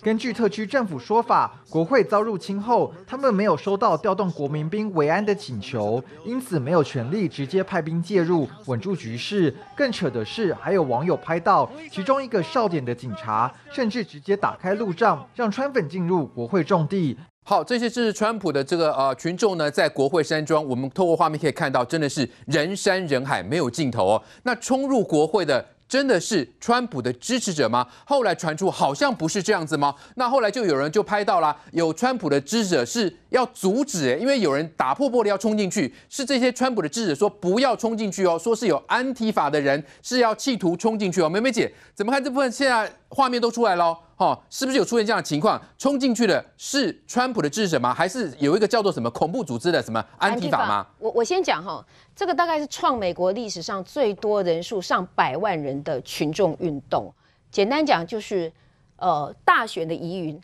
根据特区政府说法，国会遭入侵后，他们没有收到调动国民兵维安的请求，因此没有权利直接派兵介入，稳住局势。更扯的是，还有网友拍到其中一个哨点的警察甚至直接打开路障，让川粉进入国会重地。好，这些是川普的这个呃群众呢，在国会山庄，我们透过画面可以看到，真的是人山人海，没有尽头。那冲入国会的。真的是川普的支持者吗？后来传出好像不是这样子吗？那后来就有人就拍到了，有川普的支持者是要阻止，因为有人打破玻璃要冲进去，是这些川普的支持者说不要冲进去哦，说是有安提法的人是要企图冲进去哦。美美姐怎么看这部分？现在画面都出来了。哦，是不是有出现这样的情况？冲进去的是川普的支持吗？还是有一个叫做什么恐怖组织的什么安提法吗？我我先讲哈，这个大概是创美国历史上最多人数上百万人的群众运动。简单讲就是，呃，大选的疑云，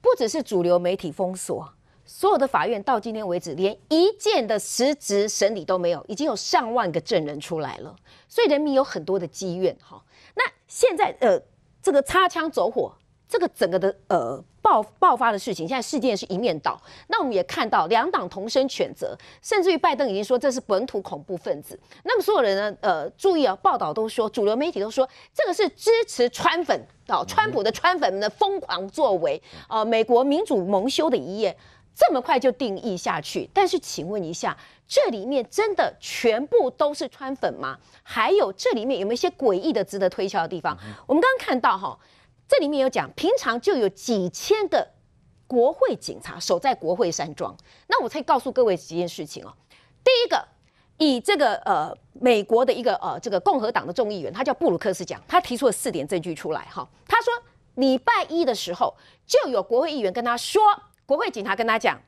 不只是主流媒体封锁，所有的法院到今天为止连一件的实质审理都没有，已经有上万个证人出来了，所以人民有很多的积怨。哈，那现在呃，这个擦枪走火。这个整个的呃爆爆发的事情，现在世界是一面倒。那我们也看到两党同声谴责，甚至于拜登已经说这是本土恐怖分子。那么所有人呢？呃，注意啊，报道都说主流媒体都说这个是支持川粉啊，川普的川粉的疯狂作为呃，美国民主蒙羞的一页。这么快就定义下去。但是请问一下，这里面真的全部都是川粉吗？还有这里面有没有一些诡异的、值得推敲的地方？我们刚刚看到哈。这里面有讲，平常就有几千个国会警察守在国会山庄。那我再告诉各位几件事情哦，第一个，以这个呃美国的一个呃这个共和党的众议员，他叫布鲁克斯讲，他提出了四点证据出来哈。他说礼拜一的时候，就有国会议员跟他说，国会警察跟他讲，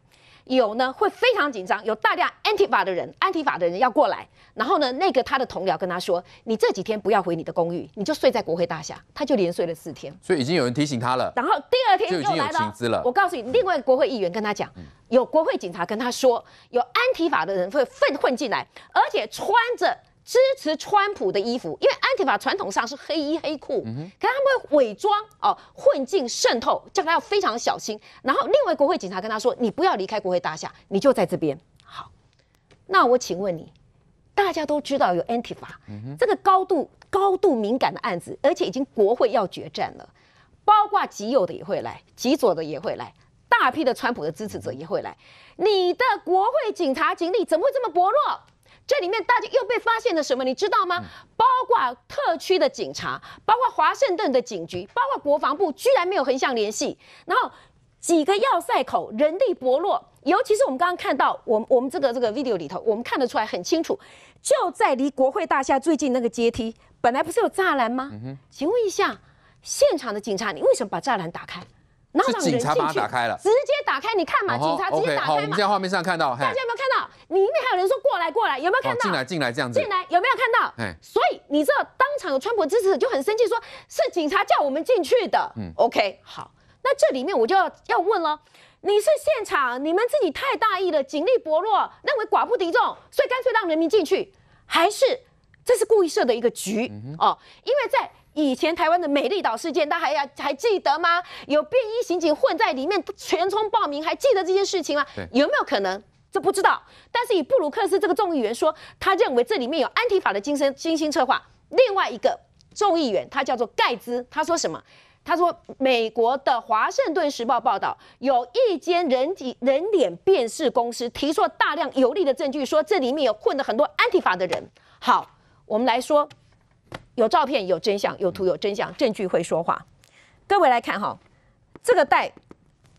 有呢会非常紧张，有大量 anti 法的人，anti 法的人要过来。然后呢？那个他的同僚跟他说：“你这几天不要回你的公寓，你就睡在国会大厦。”他就连睡了四天。所以已经有人提醒他了。然后第二天又来了。我了。我告诉你，另外国会议员跟他讲，有国会警察跟他说，有安提法的人会混混进来，而且穿着支持川普的衣服，因为安提法传统上是黑衣黑裤，可他们会伪装哦，混进渗透，叫他要非常小心。然后另外国会警察跟他说：“你不要离开国会大厦，你就在这边。”好，那我请问你。大家都知道有 anti f a 这个高度高度敏感的案子，而且已经国会要决战了，包括极右的也会来，极左的也会来，大批的川普的支持者也会来。你的国会警察警力怎么会这么薄弱？这里面大家又被发现了什么？你知道吗？包括特区的警察，包括华盛顿的警局，包括国防部，居然没有横向联系。然后几个要塞口人力薄弱，尤其是我们刚刚看到，我们我们这个这个 video 里头，我们看得出来很清楚。就在离国会大厦最近那个阶梯，本来不是有栅栏吗？请问一下，现场的警察，你为什么把栅栏打开？然后警察进去打开了，直接打开，你看嘛，警察直接打开嘛。好，你在画面上看到，大家有没有看到？里面还有人说过来过来，有没有看到？进来进来这样子，进来有没有看到？所以你知道，当场有川普支持者就很生气，说是警察叫我们进去的。嗯，OK，好，那这里面我就要要问了。你是现场，你们自己太大意了，警力薄弱，认为寡不敌众，所以干脆让人民进去，还是这是故意设的一个局哦？因为在以前台湾的美丽岛事件，大家还要还记得吗？有便衣刑警混在里面，全冲报名，还记得这件事情吗？有没有可能？这不知道。但是以布鲁克斯这个众议员说，他认为这里面有安提法的精神精心策划。另外一个众议员，他叫做盖兹，他说什么？他说，美国的《华盛顿时报》报道，有一间人体人脸辨识公司提出了大量有力的证据，说这里面有混了很多安提法的人。好，我们来说，有照片，有真相，有图，有真相，证据会说话。各位来看哈，这个戴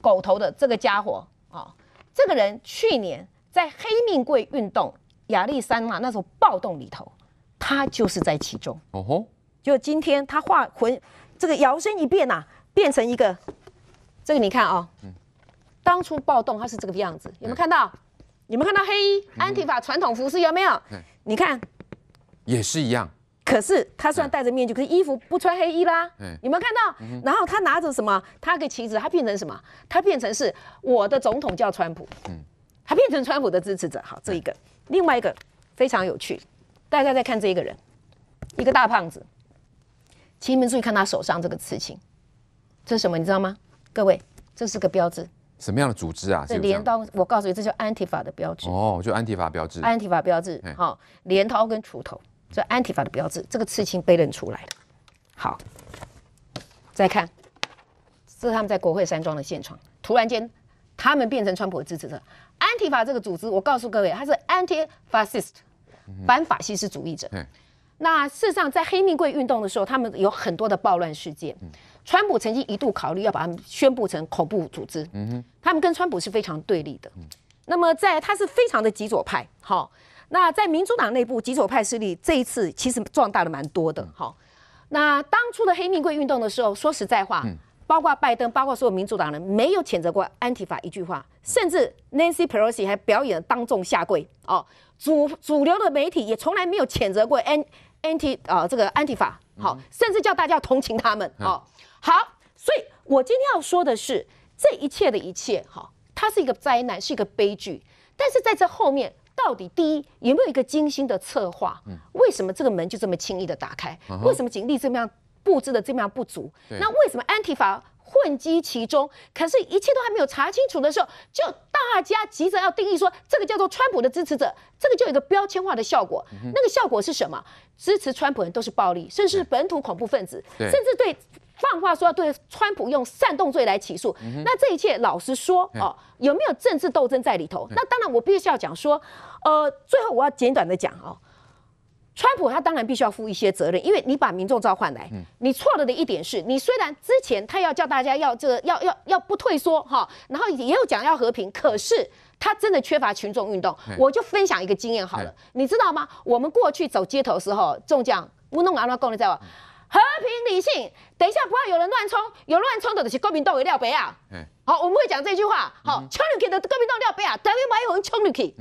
狗头的这个家伙啊，这个人去年在黑命贵运动亚历山那那时候暴动里头，他就是在其中。哦吼，就今天他画混。这个摇身一变呐，变成一个，这个你看啊，当初暴动它是这个样子，有没有看到？你们看到黑衣安提法传统服饰有没有？你看，也是一样。可是他虽然戴着面具，可是衣服不穿黑衣啦。有没有看到？然后他拿着什么？他个旗子，他变成什么？他变成是我的总统叫川普。他变成川普的支持者。好，这一个。另外一个非常有趣，大家再看这一个人，一个大胖子。请你们注意看他手上这个刺青，这是什么？你知道吗？各位，这是个标志。什么样的组织啊？这镰刀。我告诉你，这叫 Antifa 的标志。哦，就 Antifa 标志。Antifa 标志，好，镰刀跟锄头，这 Antifa 的标志。这个刺青被认出来好，再看，这是他们在国会山庄的现场。突然间，他们变成川普的支持者。Antifa 这个组织，我告诉各位，他是 Antifascist，反法西斯主义者。那事实上，在黑命贵运动的时候，他们有很多的暴乱事件。川普曾经一度考虑要把他们宣布成恐怖组织。嗯哼，他们跟川普是非常对立的。那么，在他是非常的极左派。好，那在民主党内部，极左派势力这一次其实壮大了蛮多的。好，那当初的黑命贵运动的时候，说实在话，包括拜登，包括所有民主党人，没有谴责过安提法一句话，甚至 Nancy Pelosi 还表演当众下跪。哦，主主流的媒体也从来没有谴责过安。anti 啊，这个 anti 法好，甚至叫大家同情他们。好，好，所以我今天要说的是，这一切的一切，哈，它是一个灾难，是一个悲剧。但是在这后面，到底第一有没有一个精心的策划？嗯，为什么这个门就这么轻易的打开？为什么警力这么样布置的这么样不足？那为什么 anti 法？混迹其中，可是一切都还没有查清楚的时候，就大家急着要定义说这个叫做川普的支持者，这个就有一个标签化的效果。那个效果是什么？支持川普人都是暴力，甚至本土恐怖分子，甚至对放话说要对川普用煽动罪来起诉。那这一切，老实说哦，有没有政治斗争在里头？那当然，我必须要讲说，呃，最后我要简短的讲哦。川普他当然必须要负一些责任，因为你把民众召唤来，你错了的一点是，你虽然之前他要叫大家要这个要要要不退缩哈，然后也有讲要和平，可是他真的缺乏群众运动。我就分享一个经验好了，你知道吗？我们过去走街头时候，中奖不弄阿拉讲，的在道和平理性，等一下不要有人乱冲，有乱冲的就是国民党给尿白啊。好，我们会讲这句话，好，冲进去的国民党尿白啊，等你买一份冲进去。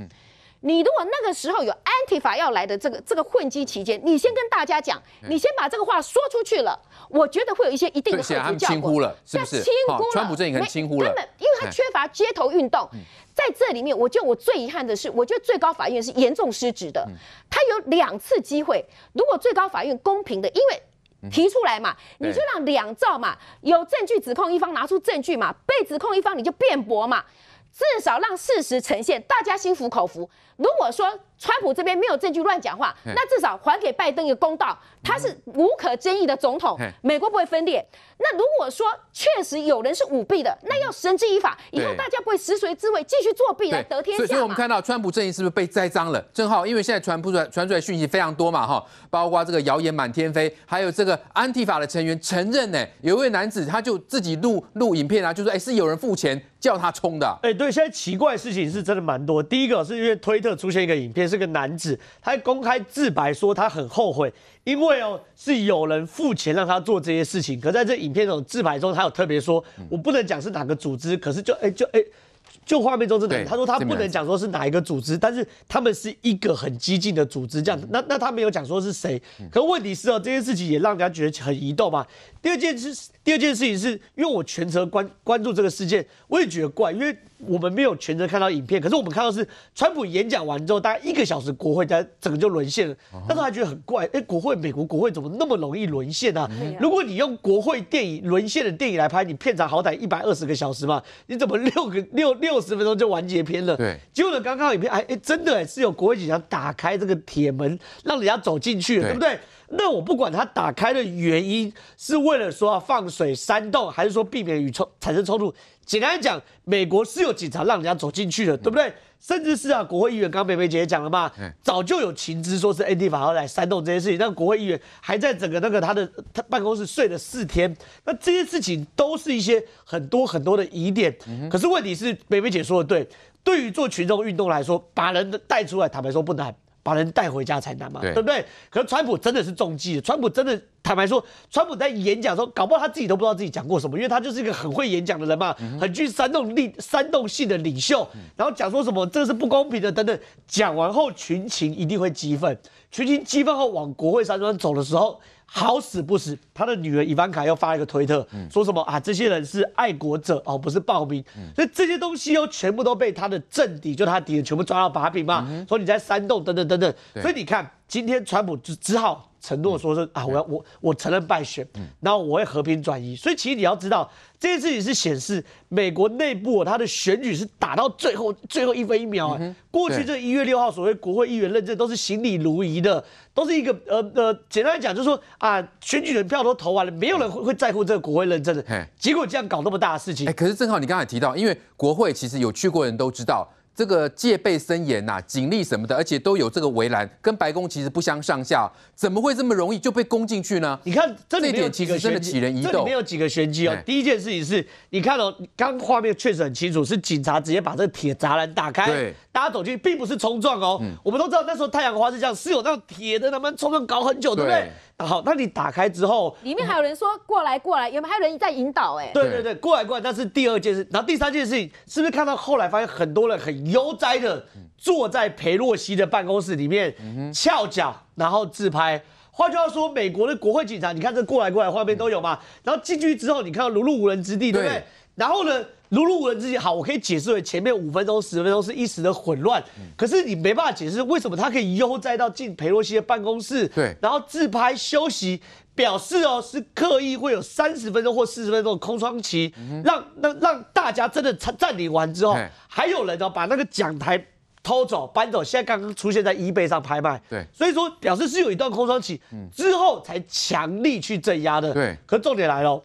你如果那个时候有 anti 法要来的这个这个混击期间，你先跟大家讲，你先把这个话说出去了，我觉得会有一些一定的效果。叫且还轻忽了，是不是？轻忽了，川普阵营很轻忽了。根本，因为他缺乏街头运动，在这里面，我就得我最遗憾的是，我觉得最高法院是严重失职的。他有两次机会，如果最高法院公平的，因为提出来嘛，你就让两造嘛有证据指控一方拿出证据嘛，被指控一方你就辩驳嘛。至少让事实呈现，大家心服口服。如果说，川普这边没有证据乱讲话，那至少还给拜登一个公道，他是无可争议的总统，美国不会分裂。那如果说确实有人是舞弊的，那要绳之以法。以后大家不会食髓知味，继续作弊来得天下。所以，我们看到川普阵营是不是被栽赃了？正好因为现在传出来传出来讯息非常多嘛，哈，包括这个谣言满天飞，还有这个安提法的成员承认呢，有一位男子他就自己录录影片啊，就说哎是有人付钱叫他冲的。哎，对，现在奇怪的事情是真的蛮多。第一个是因为推特出现一个影片。是个男子，他公开自白说他很后悔，因为哦是有人付钱让他做这些事情。可在这影片中自白中，他有特别说，我不能讲是哪个组织，可是就哎就哎就画面中是哪？他说他不能讲说是哪一个组织，但是他们是一个很激进的组织这样。那那他没有讲说是谁，可问题是哦，这件事情也让人家觉得很疑动嘛。第二件事，第二件事情是因为我全程关关注这个事件，我也觉得怪，因为我们没有全程看到影片，可是我们看到是川普演讲完之后，大概一个小时，国会在整个就沦陷了。但是，他觉得很怪，哎，国会美国国会怎么那么容易沦陷呢？如果你用国会电影沦陷的电影来拍，你片长好歹一百二十个小时嘛，你怎么六个六六十分钟就完结片了？对，结果呢，刚刚影片哎，真的哎，是有国会警长打开这个铁门，让人家走进去，对不对？那我不管他打开的原因是为了说放水煽动，还是说避免与冲产生冲突。简单讲，美国是有警察让人家走进去的，对不对？甚至是啊，国会议员刚刚梅梅姐也讲了嘛，早就有情资说是安 d 法要来煽动这些事情，但国会议员还在整个那个他的他办公室睡了四天。那这些事情都是一些很多很多的疑点。可是问题是梅梅姐说的对，对于做群众运动来说，把人带出来，坦白说不难。把人带回家才难嘛，对不对？可是川普真的是中计了。川普真的坦白说，川普在演讲时候，搞不好他自己都不知道自己讲过什么，因为他就是一个很会演讲的人嘛，很具煽动力、煽动性的领袖。然后讲说什么这是不公平的等等，讲完后群情一定会激愤，群情激愤后往国会山庄走的时候。好死不死，他的女儿伊凡卡又发一个推特，说什么啊？这些人是爱国者哦，不是暴民。所以这些东西又全部都被他的政敌，就他敌人，全部抓到把柄嘛。说你在煽动，等等等等。所以你看，今天川普只只好承诺说，是啊，我要我我承认败选，然后我会和平转移。所以其实你要知道，这件事情是显示美国内部他的选举是打到最后最后一分一秒。过去这一月六号所谓国会议员认证都是行李如仪的。都是一个呃呃，简单来讲，就是说啊，选举人票都投完了，没有人会会在乎这个国会认证的。结果这样搞那么大的事情。哎，可是正好你刚才提到，因为国会其实有去过人都知道，这个戒备森严呐，警力什么的，而且都有这个围栏，跟白宫其实不相上下，怎么会这么容易就被攻进去呢？你看这里面其实真的几人疑动，这里面有几个玄机哦。第一件事情是，你看到刚画面确实很清楚，是警察直接把这个铁栅栏打开。大家走进，去，并不是冲撞哦。我们都知道那时候太阳花是这样，是有那种铁的，他们冲撞搞很久，对不对？好，那你打开之后，里面还有人说过来过来，有没有有人在引导？哎，对对对，过来过来。那是第二件事，然后第三件事情，是不是看到后来发现很多人很悠哉的坐在裴洛西的办公室里面翘脚，然后自拍？换句话说，美国的国会警察，你看这过来过来画面都有嘛？然后进去之后，你看到如入无人之地，对不对？然后呢？如如无人之境，好，我可以解释为前面五分钟、十分钟是一时的混乱，可是你没办法解释为什么他可以悠哉到进佩洛西的办公室，对，然后自拍休息，表示哦是刻意会有三十分钟或四十分钟的空窗期，让让让大家真的占领完之后，还有人哦把那个讲台偷走搬走，现在刚刚出现在 eBay 上拍卖，对，所以说表示是有一段空窗期之后才强力去镇压的，对，可重点来了，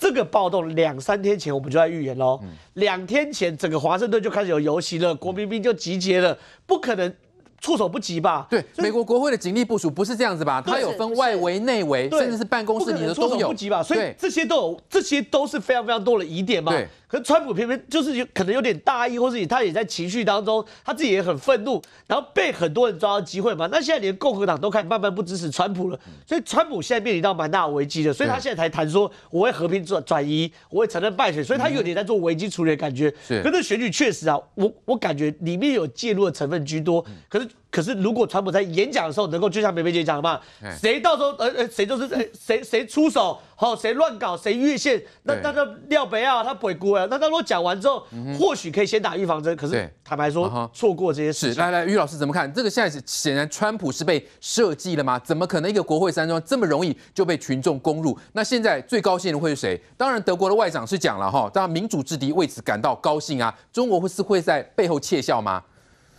这个暴动两三天前，我们就在预言喽。两天前，整个华盛顿就开始有游行了，国民兵就集结了，不可能措手不及吧？对，美国国会的警力部署不是这样子吧？它有分外围、内围，甚至是办公室里的都有，措手不及吧？所以这些都有，这些都是非常非常多的疑点嘛。可川普偏偏就是有可能有点大意，或是他也在情绪当中，他自己也很愤怒，然后被很多人抓到机会嘛。那现在连共和党都开始慢慢不支持川普了，所以川普现在面临到蛮大的危机的，所以他现在才谈说我会和平转转移，我会承认败选，所以他有点在做危机处理的感觉。是，可是选举确实啊，我我感觉里面有介入的成分居多，可是。可是，如果川普在演讲的时候能够，就像梅梅姐讲的嘛，谁到时候呃呃谁就是谁谁出手好，谁乱搞谁越线，那他他廖北啊他不会过呀。那他说讲完之后，或许可以先打预防针。可是坦白说，错过这些事来来，于老师怎么看这个？现在显然川普是被设计了吗？怎么可能一个国会山庄这么容易就被群众攻入？那现在最高兴的会是谁？当然，德国的外长是讲了哈，然民主之敌为此感到高兴啊。中国会是会在背后窃笑吗？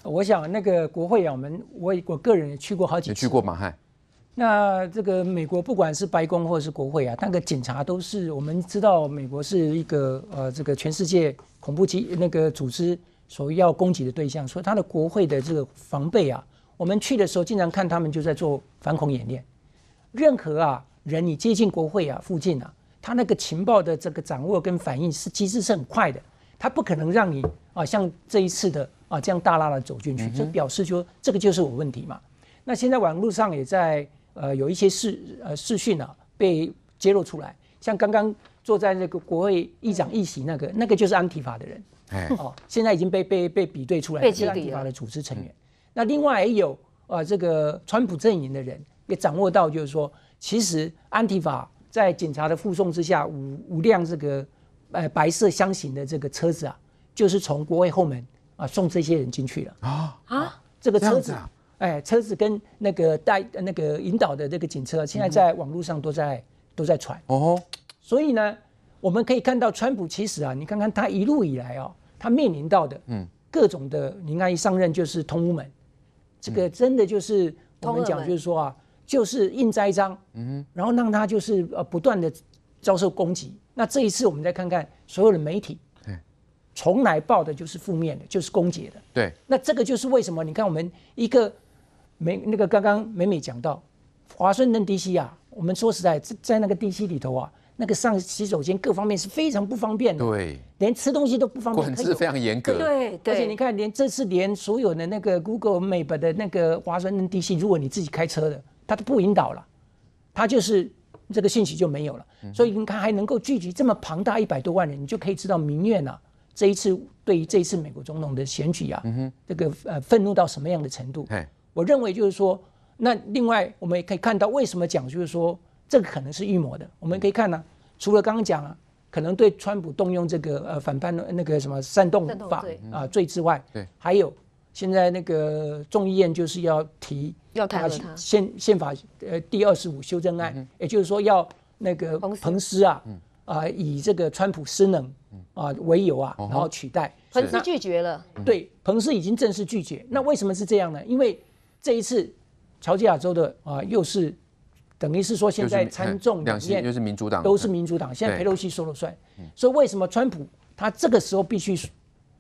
我想那个国会啊，我们我我个人也去过好几次。也去过马汉？那这个美国不管是白宫或者是国会啊，那个警察都是我们知道美国是一个呃这个全世界恐怖机那个组织所要攻击的对象，所以他的国会的这个防备啊，我们去的时候经常看他们就在做反恐演练。任何啊人你接近国会啊附近啊，他那个情报的这个掌握跟反应是其实是很快的，他不可能让你啊像这一次的。啊，这样大拉的走进去，就表示就说这个就是我问题嘛。那现在网络上也在呃有一些视呃视讯啊被揭露出来，像刚刚坐在那个国会议长一席那个那个就是安提法的人，哦，现在已经被被被比对出来，安提法的组织成员。那另外也有啊这个川普阵营的人也掌握到，就是说其实安提法在警察的护送之下，五五辆这个呃白色箱型的这个车子啊，就是从国会后门。啊，送这些人进去了啊啊！这个车子，哎，车子跟那个带那个引导的那个警车，现在在网络上都在都在传哦。所以呢，我们可以看到，川普其实啊，你看看他一路以来啊，他面临到的，嗯，各种的，你看一上任就是通乌门，这个真的就是我们讲就是说啊，就是硬栽赃，嗯，然后让他就是呃不断的遭受攻击。那这一次，我们再看看所有的媒体。从来报的就是负面的，就是攻击的。对，那这个就是为什么？你看我们一个美那个刚刚美美讲到华盛顿 DC 啊，我们说实在，在在那个 DC 里头啊，那个上洗手间各方面是非常不方便的。对，连吃东西都不方便，管制非常严格。对，而且你看，连这次连所有的那个 Google m a p 的那个华盛顿 DC，如果你自己开车的，它都不引导了，它就是这个信息就没有了。所以你看，还能够聚集这么庞大一百多万人，你就可以知道民怨啊。这一次对于这一次美国总统的选举啊，这个呃愤怒到什么样的程度？我认为就是说，那另外我们也可以看到为什么讲，就是说这个可能是预谋的。我们可以看呢，除了刚刚讲啊，可能对川普动用这个呃反叛那个什么煽动法啊罪之外，对，还有现在那个众议院就是要提啊宪宪法呃第二十五修正案，也就是说要那个彭斯啊。啊，以这个川普失能啊为由啊，然后取代彭斯拒绝了。对，彭斯已经正式拒绝。那为什么是这样呢？因为这一次乔治亚州的啊，又是等于是说现在参众两院都是民主党，都是民主党。现在佩洛西说了算。所以为什么川普他这个时候必须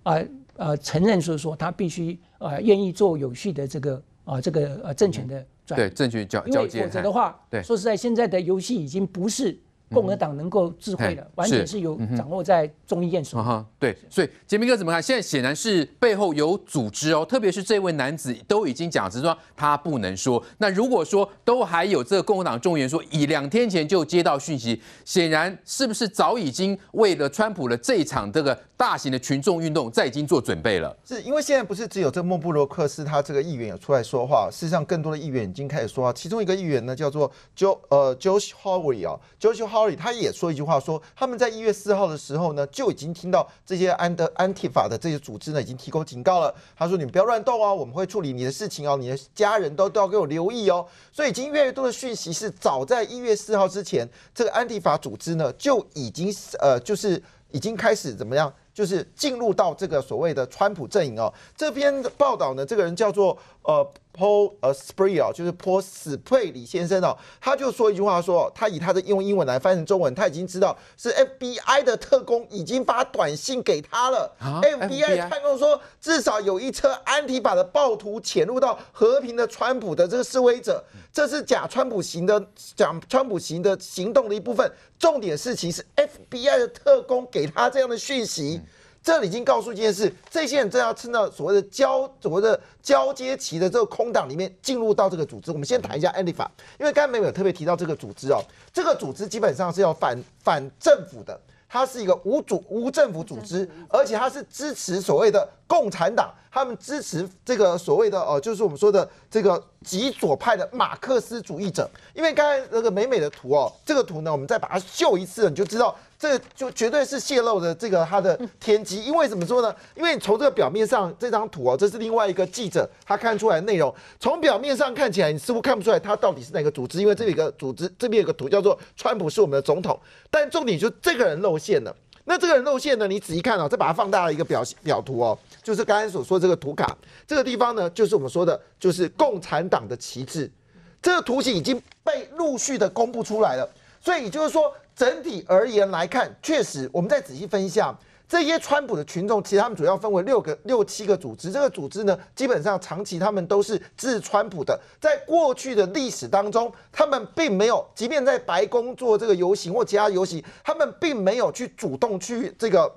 啊啊承认，就是说他必须啊愿意做有序的这个啊这个呃政权的转对政权交交接。否则的话，说实在，现在的游戏已经不是。共和党能够智慧的，完全是有掌握在众议院手中。对，所以杰明哥怎么看？现在显然是背后有组织哦，特别是这位男子都已经讲，只是说他不能说。那如果说都还有这个共和党众议员说，以两天前就接到讯息，显然是不是早已经为了川普的这一场这个大型的群众运动在已经做准备了？是因为现在不是只有这莫布罗克斯他这个议员有出来说话，事实上更多的议员已经开始说话。其中一个议员呢叫做 j o 呃，Joe Hawley 啊，Joe Haw。他也说一句话，说他们在一月四号的时候呢，就已经听到这些安德安提法的这些组织呢，已经提供警告了。他说：“你们不要乱动啊，我们会处理你的事情哦，你的家人都都要给我留意哦。”所以，已经越来越多的讯息是，早在一月四号之前，这个安提法组织呢就已经呃，就是已经开始怎么样，就是进入到这个所谓的川普阵营哦。这篇报道呢，这个人叫做。呃，p a u l 呃，斯佩尔就是泼斯佩里先生哦，他就说一句话，说他以他的用英文来翻译成中文，他已经知道是 FBI 的特工已经发短信给他了。FBI 特工说，至少有一车安提法的暴徒潜入到和平的川普的这个示威者，这是假川普行的讲川普行的行动的一部分。重点事情是 FBI 的特工给他这样的讯息。这里已经告诉一件事，这些人正要趁着所谓的交所谓的交接期的这个空档里面进入到这个组织。我们先谈一下安利法，因为刚才没有特别提到这个组织哦，这个组织基本上是要反反政府的，它是一个无主无政府组织，而且它是支持所谓的共产党，他们支持这个所谓的哦，就是我们说的。这个极左派的马克思主义者，因为刚才那个美美的图哦，这个图呢，我们再把它秀一次，你就知道这就绝对是泄露的这个他的天机。因为怎么说呢？因为从这个表面上这张图哦，这是另外一个记者他看出来的内容。从表面上看起来，你似乎看不出来他到底是哪个组织，因为这里有个组织，这边有个图叫做“川普是我们的总统”。但重点就这个人露馅了。那这个人露馅呢？你仔细看哦，再把它放大了一个表表图哦。就是刚才所说这个图卡，这个地方呢，就是我们说的，就是共产党的旗帜。这个图形已经被陆续的公布出来了，所以就是说，整体而言来看，确实，我们再仔细分一下，这些川普的群众，其实他们主要分为六个、六七个组织。这个组织呢，基本上长期他们都是支持川普的。在过去的历史当中，他们并没有，即便在白宫做这个游行或其他游行，他们并没有去主动去这个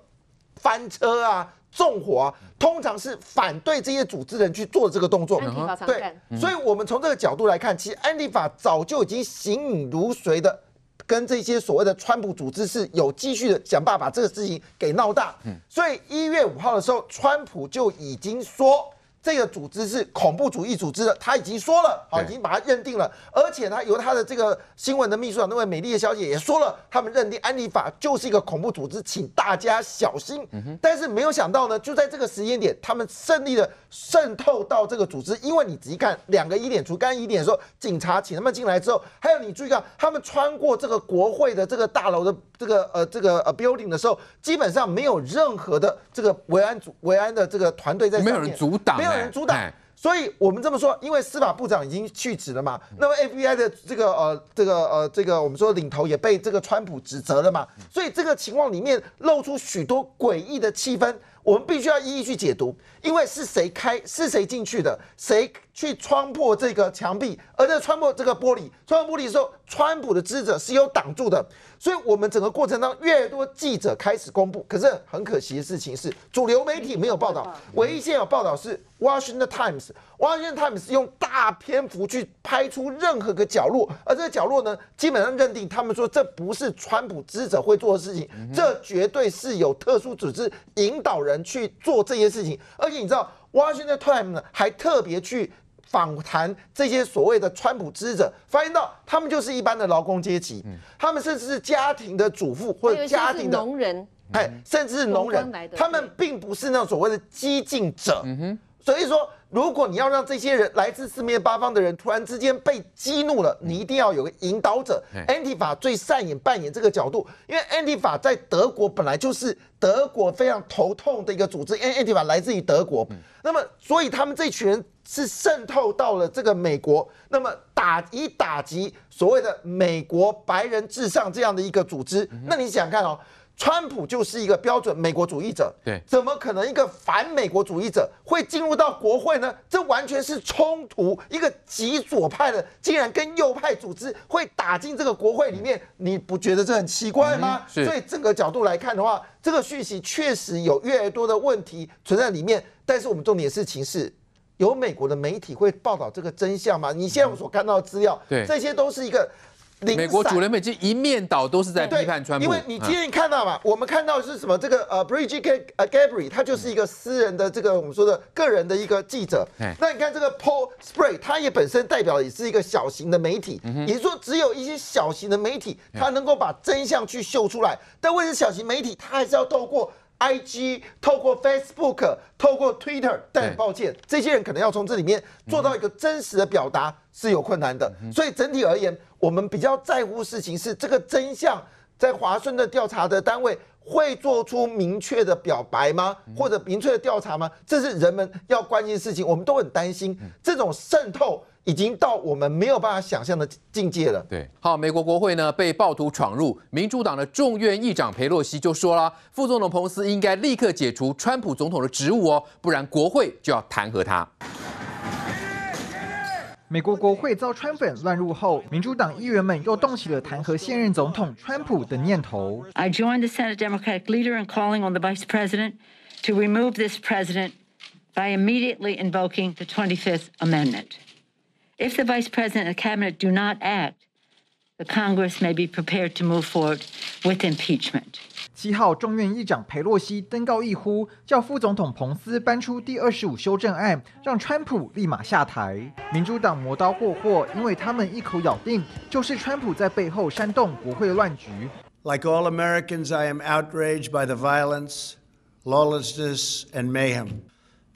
翻车啊。纵火啊，通常是反对这些组织人去做这个动作，对，所以，我们从这个角度来看，其实安利法早就已经形影如随的跟这些所谓的川普组织是有继续的想办法把这个事情给闹大，所以一月五号的时候，川普就已经说。这个组织是恐怖主义组织的，他已经说了，好，已经把它认定了。而且他由他的这个新闻的秘书长那位美丽的小姐也说了，他们认定安利法就是一个恐怖组织，请大家小心。但是没有想到呢，就在这个时间点，他们顺利的渗透到这个组织。因为你仔细看，两个疑点，除干疑点说警察请他们进来之后，还有你注意看，他们穿过这个国会的这个大楼的这个呃这个呃 building 的时候，基本上没有任何的这个维安组维安的这个团队在没有人阻挡。人主导，所以我们这么说，因为司法部长已经去职了嘛，那么 FBI 的这个呃这个呃这个我们说领头也被这个川普指责了嘛，所以这个情况里面露出许多诡异的气氛，我们必须要一一去解读，因为是谁开是谁进去的，谁？去穿破这个墙壁，而在穿破这个玻璃，穿破玻璃的时候，川普的记者是有挡住的。所以，我们整个过程当中，越多记者开始公布，可是很可惜的事情是，主流媒体没有报道，唯一现有报道是《Washington Times》。《Washington Times》用大篇幅去拍出任何个角落，而这个角落呢，基本上认定他们说这不是川普记者会做的事情，这绝对是有特殊组织引导人去做这些事情。而且你知道，《Washington Times》还特别去。访谈这些所谓的川普支持者，发现到他们就是一般的劳工阶级，他们甚至是家庭的主妇或者家庭的农人，哎，甚至是农人，他们并不是那种所谓的激进者。所以说，如果你要让这些人来自四面八方的人突然之间被激怒了，你一定要有个引导者。anti 法最善演扮演这个角度，因为 anti 法在德国本来就是德国非常头痛的一个组织，因为 anti 法来自于德国，那么所以他们这群人。是渗透到了这个美国，那么打一打击所谓的美国白人至上这样的一个组织，那你想看哦，川普就是一个标准美国主义者，对，怎么可能一个反美国主义者会进入到国会呢？这完全是冲突，一个极左派的竟然跟右派组织会打进这个国会里面，你不觉得这很奇怪吗？所以整个角度来看的话，这个讯息确实有越来越多的问题存在里面，但是我们重点是情是。有美国的媒体会报道这个真相吗？你现在所看到的资料，这些都是一个美国主流媒体一面倒，都是在批判川普，因为你今天看到嘛，我们看到是什么？这个呃 b r i d g e t 呃 Gabri，他就是一个私人的这个我们说的个人的一个记者。那你看这个 p o s Spray，它也本身代表也是一个小型的媒体，也是说只有一些小型的媒体，它能够把真相去秀出来。但为什么小型媒体它还是要透过？I G 透过 Facebook 透过 Twitter，但很抱歉，这些人可能要从这里面做到一个真实的表达是有困难的。所以整体而言，我们比较在乎事情是这个真相，在华盛的调查的单位会做出明确的表白吗？或者明确的调查吗？这是人们要关心的事情，我们都很担心这种渗透。已经到我们没有办法想象的境界了。对，好，美国国会呢被暴徒闯入，民主党的众院议长佩洛西就说了，副总统彭斯应该立刻解除川普总统的职务哦，不然国会就要弹劾他。美国国会遭川粉乱入后，民主党议员们又动起了弹劾现任总统川普的念头。I joined the Senate Democratic leader in calling on the Vice President to remove this President by immediately invoking the Twenty-fifth Amendment. If the Vice President and Cabinet do not act, the Congress may be prepared to move forward with impeachment. 七号，众院议长佩洛西登高一呼，叫副总统彭斯搬出第二十五修正案，让川普立马下台。民主党磨刀霍霍，因为他们一口咬定就是川普在背后煽动国会乱局。Like all Americans, I am outraged by the violence, lawlessness, and mayhem.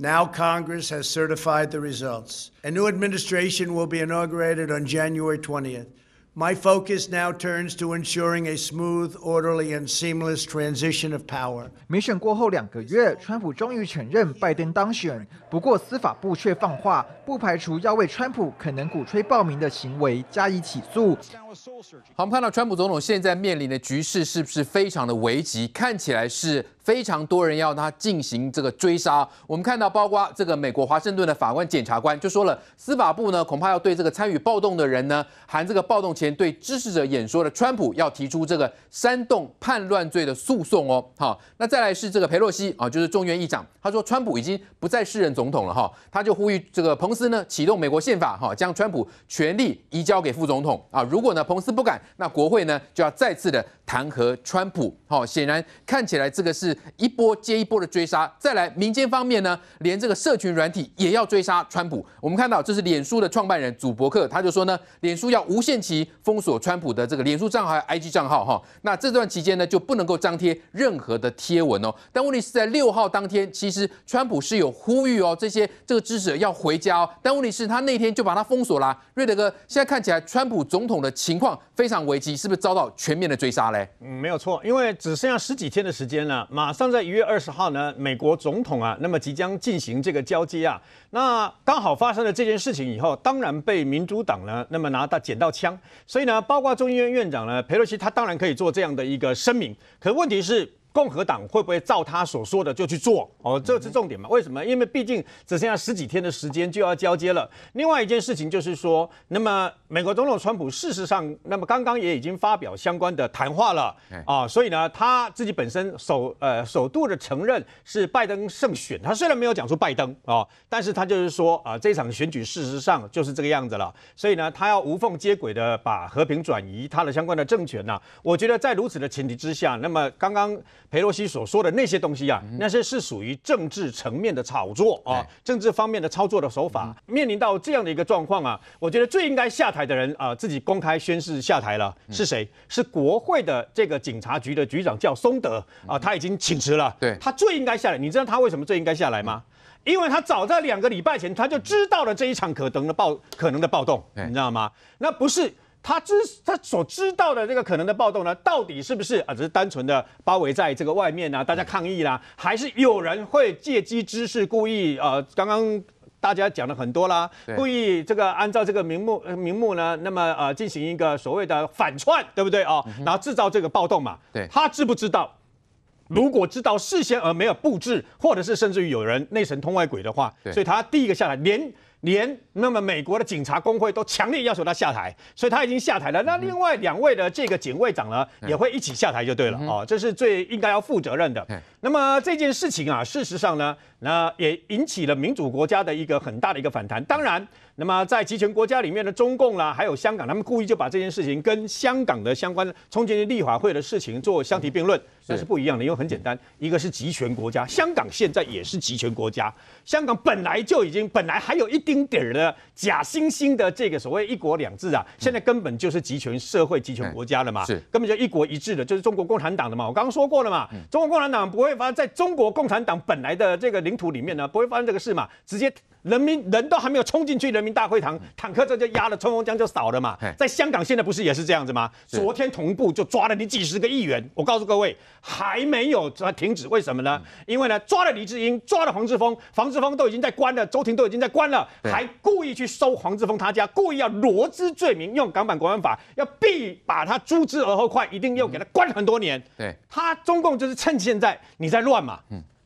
Now Congress has certified the results. A new administration will be inaugurated on January 20th. My focus now turns to ensuring a smooth, orderly, and seamless transition of power. 民选过后两个月，川普终于承认拜登当选，不过司法部却放话，不排除要为川普可能鼓吹暴民的行为加以起诉。好，我们看到川普总统现在面临的局势是不是非常的危急？看起来是非常多人要他进行这个追杀。我们看到，包括这个美国华盛顿的法官、检察官就说了，司法部呢恐怕要对这个参与暴动的人呢，含这个暴动前对支持者演说的川普，要提出这个煽动叛乱罪的诉讼哦。好，那再来是这个佩洛西啊，就是众院议长，他说川普已经不再是任总统了哈，他就呼吁这个彭斯呢启动美国宪法哈，将川普权力移交给副总统啊。如果呢彭斯不敢，那国会呢就要再次的弹劾川普。好，显然看起来这个是。一波接一波的追杀，再来民间方面呢，连这个社群软体也要追杀川普。我们看到这是脸书的创办人祖伯克，他就说呢，脸书要无限期封锁川普的这个脸书账号还有 IG 账号哈。那这段期间呢，就不能够张贴任何的贴文哦。但问题是在六号当天，其实川普是有呼吁哦，这些这个支持者要回家。哦。但问题是，他那天就把他封锁啦。瑞德哥，现在看起来川普总统的情况非常危机，是不是遭到全面的追杀嘞？嗯，没有错，因为只剩下十几天的时间了马上在一月二十号呢，美国总统啊，那么即将进行这个交接啊，那刚好发生了这件事情以后，当然被民主党呢，那么拿到捡到枪，所以呢，包括众议院院长呢，佩洛西，他当然可以做这样的一个声明，可问题是。共和党会不会照他所说的就去做？哦，这是重点嘛？为什么？因为毕竟只剩下十几天的时间就要交接了。另外一件事情就是说，那么美国总统川普事实上，那么刚刚也已经发表相关的谈话了啊。所以呢，他自己本身首呃首度的承认是拜登胜选。他虽然没有讲出拜登啊，但是他就是说啊，这场选举事实上就是这个样子了。所以呢，他要无缝接轨的把和平转移他的相关的政权呢。我觉得在如此的前提之下，那么刚刚。佩洛西所说的那些东西啊，那些是属于政治层面的炒作啊，政治方面的操作的手法。面临到这样的一个状况啊，我觉得最应该下台的人啊，自己公开宣誓下台了是谁？是国会的这个警察局的局长叫松德啊，他已经请辞了。对，他最应该下来。你知道他为什么最应该下来吗？因为他早在两个礼拜前他就知道了这一场可能的暴可能的暴动，你知道吗？那不是。他知他所知道的这个可能的暴动呢，到底是不是啊？只是单纯的包围在这个外面呢？大家抗议啦，还是有人会借机知事故意啊？刚刚大家讲了很多啦，故意这个按照这个名目名目呢，那么呃进行一个所谓的反串，对不对哦？然后制造这个暴动嘛？对，他知不知道？如果知道事先而没有布置，或者是甚至于有人内神通外鬼的话，所以他第一个下来连。连那么美国的警察工会都强烈要求他下台，所以他已经下台了。那另外两位的这个警卫长呢，也会一起下台就对了哦，这是最应该要负责任的。那么这件事情啊，事实上呢，那也引起了民主国家的一个很大的一个反弹。当然。那么，在集权国家里面的中共啦，还有香港，他们故意就把这件事情跟香港的相关冲进立法会的事情做相提并论，那是不一样的。因为很简单，一个是集权国家，香港现在也是集权国家，香港本来就已经本来还有一丁点儿的假惺惺的这个所谓一国两制啊，现在根本就是集权社会集权国家了嘛，是根本就一国一制的，就是中国共产党的嘛。我刚刚说过了嘛，中国共产党不会发在中国共产党本来的这个领土里面呢，不会发生这个事嘛，直接。人民人都还没有冲进去人民大会堂，坦克车就压了，冲锋枪就扫了嘛。在香港现在不是也是这样子吗？昨天同步就抓了你几十个议员。我告诉各位，还没有停止，为什么呢？因为呢，抓了李志英，抓了黄志峰，黄志峰都已经在关了，周庭都已经在关了，还故意去收黄志峰他家，故意要罗织罪名，用港版国安法要必把他诛之而后快，一定要给他关很多年。对他，中共就是趁现在你在乱嘛。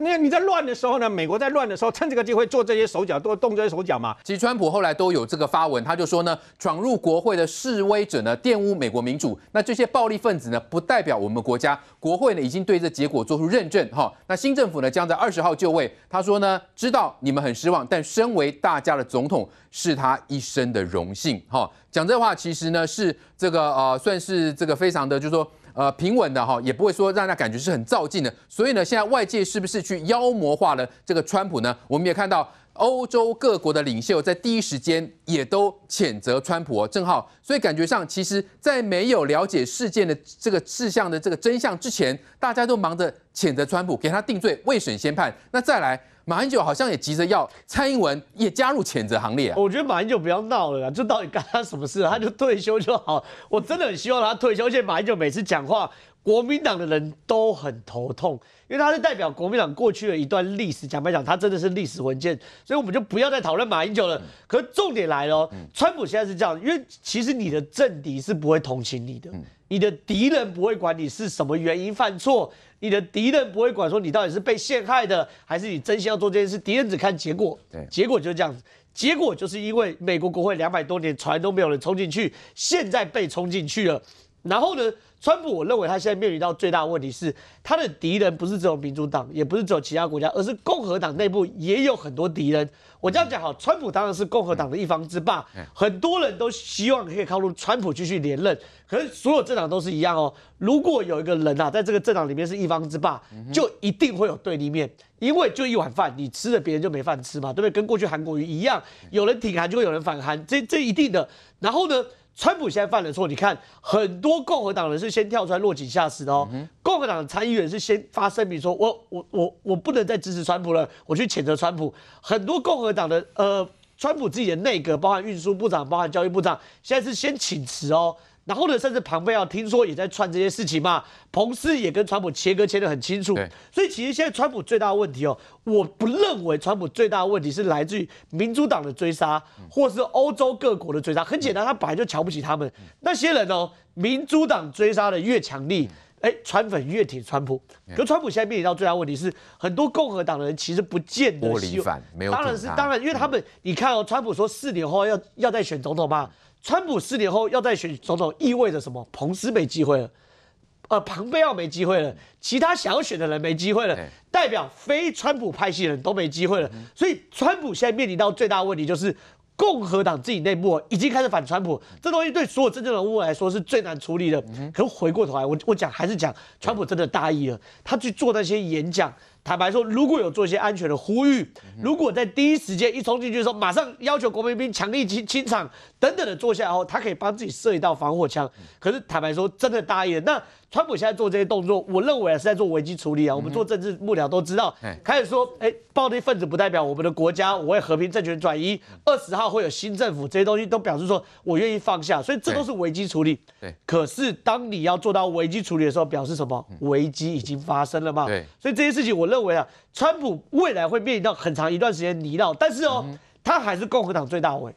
那你在乱的时候呢？美国在乱的时候，趁这个机会做这些手脚，都动这些手脚嘛。其实川普后来都有这个发文，他就说呢，闯入国会的示威者呢，玷污美国民主。那这些暴力分子呢，不代表我们国家国会呢，已经对这结果做出认证哈。那新政府呢，将在二十号就位。他说呢，知道你们很失望，但身为大家的总统是他一生的荣幸哈。讲这话其实呢，是这个呃，算是这个非常的，就是说。呃，平稳的哈，也不会说让他感觉是很躁劲的。所以呢，现在外界是不是去妖魔化了这个川普呢？我们也看到。欧洲各国的领袖在第一时间也都谴责川普，正好，所以感觉上其实，在没有了解事件的这个事项的这个真相之前，大家都忙着谴责川普，给他定罪，未审先判。那再来，马英九好像也急着要蔡英文也加入谴责行列啊。我觉得马英九不要闹了，这到底干他什么事？他就退休就好。我真的很希望他退休，而在马英九每次讲话。国民党的人都很头痛，因为他是代表国民党过去的一段历史。讲白讲，他真的是历史文件，所以我们就不要再讨论马英九了。可重点来了，川普现在是这样，因为其实你的政敌是不会同情你的，你的敌人不会管你是什么原因犯错，你的敌人不会管说你到底是被陷害的，还是你真心要做这件事。敌人只看结果，结果就是这样子。结果就是因为美国国会两百多年从来都没有人冲进去，现在被冲进去了。然后呢，川普我认为他现在面临到最大的问题是，他的敌人不是只有民主党，也不是只有其他国家，而是共和党内部也有很多敌人。我这样讲哈，川普当然是共和党的一方之霸，很多人都希望可以靠入川普继续连任。可是所有政党都是一样哦，如果有一个人呐在这个政党里面是一方之霸，就一定会有对立面，因为就一碗饭，你吃了别人就没饭吃嘛，对不对？跟过去韩国瑜一样，有人挺韩就会有人反韩，这这一定的。然后呢？川普现在犯了错，你看很多共和党人是先跳出来落井下石的哦。共和党参议员是先发声明说：“我我我我不能再支持川普了，我去谴责川普。”很多共和党的呃，川普自己的内阁，包含运输部长、包含教育部长，现在是先请辞哦。然后呢，甚至庞贝奥听说也在串这些事情嘛。彭斯也跟川普切割切的很清楚。所以其实现在川普最大的问题哦，我不认为川普最大的问题是来自于民主党的追杀，或是欧洲各国的追杀。很简单，他本来就瞧不起他们那些人哦。民主党追杀的越强力。哎，川粉越挺川普。可川普现在面临到最大问题是，很多共和党的人其实不见得希望。当然，是当然，因为他们你看哦，川普说四年后要要再选总统嘛。川普四年后要再选总统意味着什么？彭斯没机会了，呃，庞贝奥没机会了，其他想要选的人没机会了，代表非川普派系人都没机会了。所以川普现在面临到最大的问题就是，共和党自己内部已经开始反川普，这东西对所有真正的乌来说是最难处理的。可回过头来，我我讲还是讲川普真的大意了，他去做那些演讲。坦白说，如果有做一些安全的呼吁，如果在第一时间一冲进去的时候，马上要求国民兵强力清清场等等的做下后，他可以帮自己设一道防火墙。可是坦白说，真的答应那。川普现在做这些动作，我认为是在做危机处理啊。我们做政治幕僚都知道，开始说，哎，暴力分子不代表我们的国家，我会和平政权转移，二十号会有新政府，这些东西都表示说我愿意放下，所以这都是危机处理。对。可是当你要做到危机处理的时候，表示什么？危机已经发生了嘛？对。所以这些事情，我认为啊，川普未来会面临到很长一段时间泥淖，但是哦，他还是共和党最大我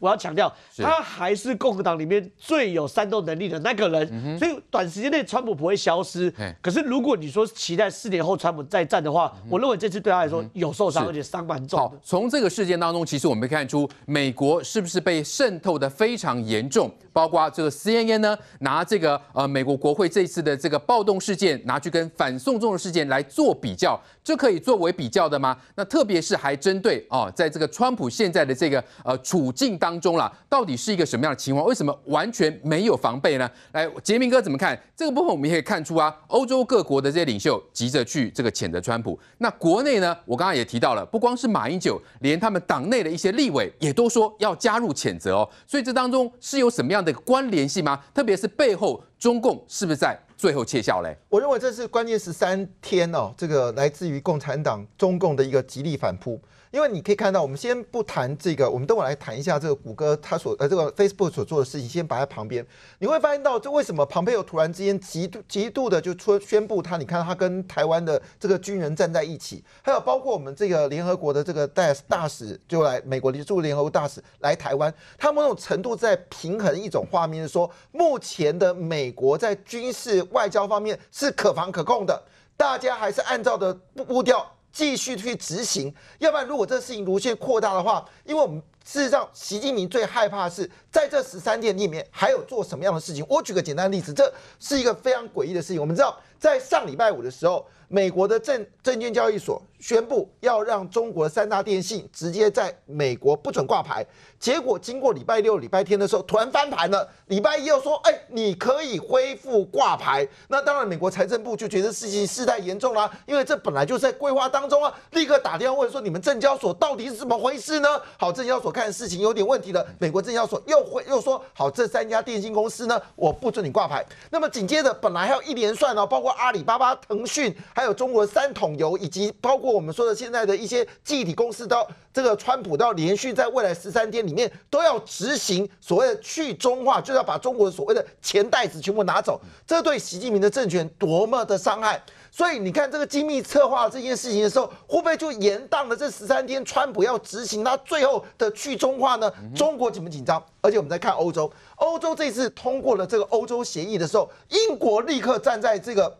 我要强调，他还是共和党里面最有煽动能力的那个人，所以短时间内川普不会消失。可是如果你说期待四年后川普再战的话，我认为这次对他来说有受伤，而且伤蛮重好，从这个事件当中，其实我们看出美国是不是被渗透的非常严重？包括这个 CNN 呢，拿这个呃美国国会这次的这个暴动事件，拿去跟反送中的事件来做比较，这可以作为比较的吗？那特别是还针对哦，在这个川普现在的这个呃处境当。当中啦，到底是一个什么样的情况？为什么完全没有防备呢？来，杰明哥怎么看这个部分？我们可以看出啊，欧洲各国的这些领袖急着去这个谴责川普。那国内呢？我刚刚也提到了，不光是马英九，连他们党内的一些立委也都说要加入谴责哦。所以这当中是有什么样的关联性吗？特别是背后中共是不是在最后窃笑嘞？我认为这是关键十三天哦，这个来自于共产党中共的一个极力反扑。因为你可以看到，我们先不谈这个，我们等会来谈一下这个谷歌他所呃这个 Facebook 所做的事情，先摆在旁边，你会发现到这为什么旁边有突然之间极度极度的就出宣布他，你看他跟台湾的这个军人站在一起，还有包括我们这个联合国的这个大大使就来美国的驻联合国大使来台湾，他某种程度在平衡一种画面，是说目前的美国在军事外交方面是可防可控的，大家还是按照的步调。继续去执行，要不然如果这个事情无限扩大的话，因为我们事实上，习近平最害怕的是在这十三天里面还有做什么样的事情。我举个简单例子，这是一个非常诡异的事情。我们知道，在上礼拜五的时候，美国的证证券交易所。宣布要让中国三大电信直接在美国不准挂牌，结果经过礼拜六、礼拜天的时候，突然翻盘了。礼拜一又说：“哎，你可以恢复挂牌。”那当然，美国财政部就觉得事情事态严重啦，因为这本来就是在规划当中啊。立刻打电话问说：“你们证交所到底是怎么回事呢？”好，证交所看事情有点问题了。美国证交所又回又说：“好，这三家电信公司呢，我不准你挂牌。”那么紧接着，本来还有一连串呢，包括阿里巴巴、腾讯，还有中国三桶油，以及包括。我们说的现在的一些集体公司到这个川普，到连续在未来十三天里面都要执行所谓的去中化，就要把中国的所谓的钱袋子全部拿走，这对习近平的政权多么的伤害！所以你看，这个精密策划这件事情的时候，会不会就延宕了这十三天？川普要执行他最后的去中化呢？中国紧不紧张？而且我们在看欧洲，欧洲这次通过了这个欧洲协议的时候，英国立刻站在这个。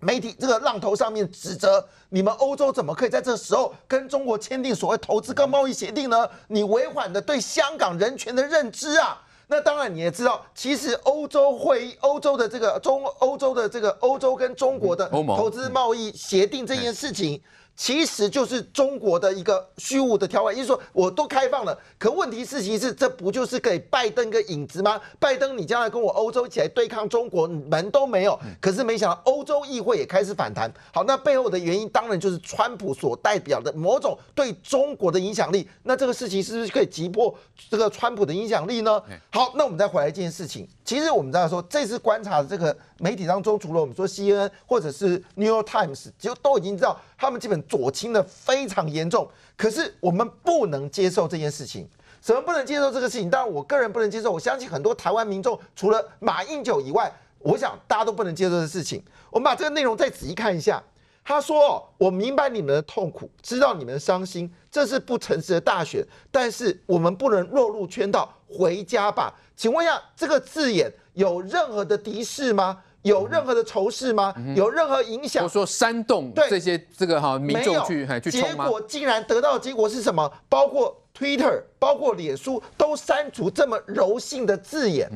媒体这个浪头上面指责你们欧洲怎么可以在这时候跟中国签订所谓投资跟贸易协定呢？你违反的对香港人权的认知啊，那当然你也知道，其实欧洲会欧洲的这个中欧洲的这个欧洲跟中国的投资贸易协定这件事情。其实就是中国的一个虚无的条款，也就是说我都开放了，可问题事情是，这不就是给拜登个影子吗？拜登，你将来跟我欧洲起来对抗中国，门都没有。可是没想到，欧洲议会也开始反弹。好，那背后的原因当然就是川普所代表的某种对中国的影响力。那这个事情是不是可以击破这个川普的影响力呢？好，那我们再回来一件事情。其实我们道说这次观察的这个媒体当中，除了我们说 CNN 或者是 New York Times，就都已经知道他们基本左倾的非常严重。可是我们不能接受这件事情，什么不能接受这个事情？当然，我个人不能接受。我相信很多台湾民众，除了马英九以外，我想大家都不能接受的事情。我们把这个内容再仔细看一下。他说：“我明白你们的痛苦，知道你们伤心，这是不诚实的大选。但是我们不能落入圈套，回家吧。”请问一下，这个字眼有任何的敌视吗？有任何的仇视吗？有任何影响？我说煽动这些这个哈民众去去结果竟然得到的结果是什么？包括 Twitter，包括脸书都删除这么柔性的字眼。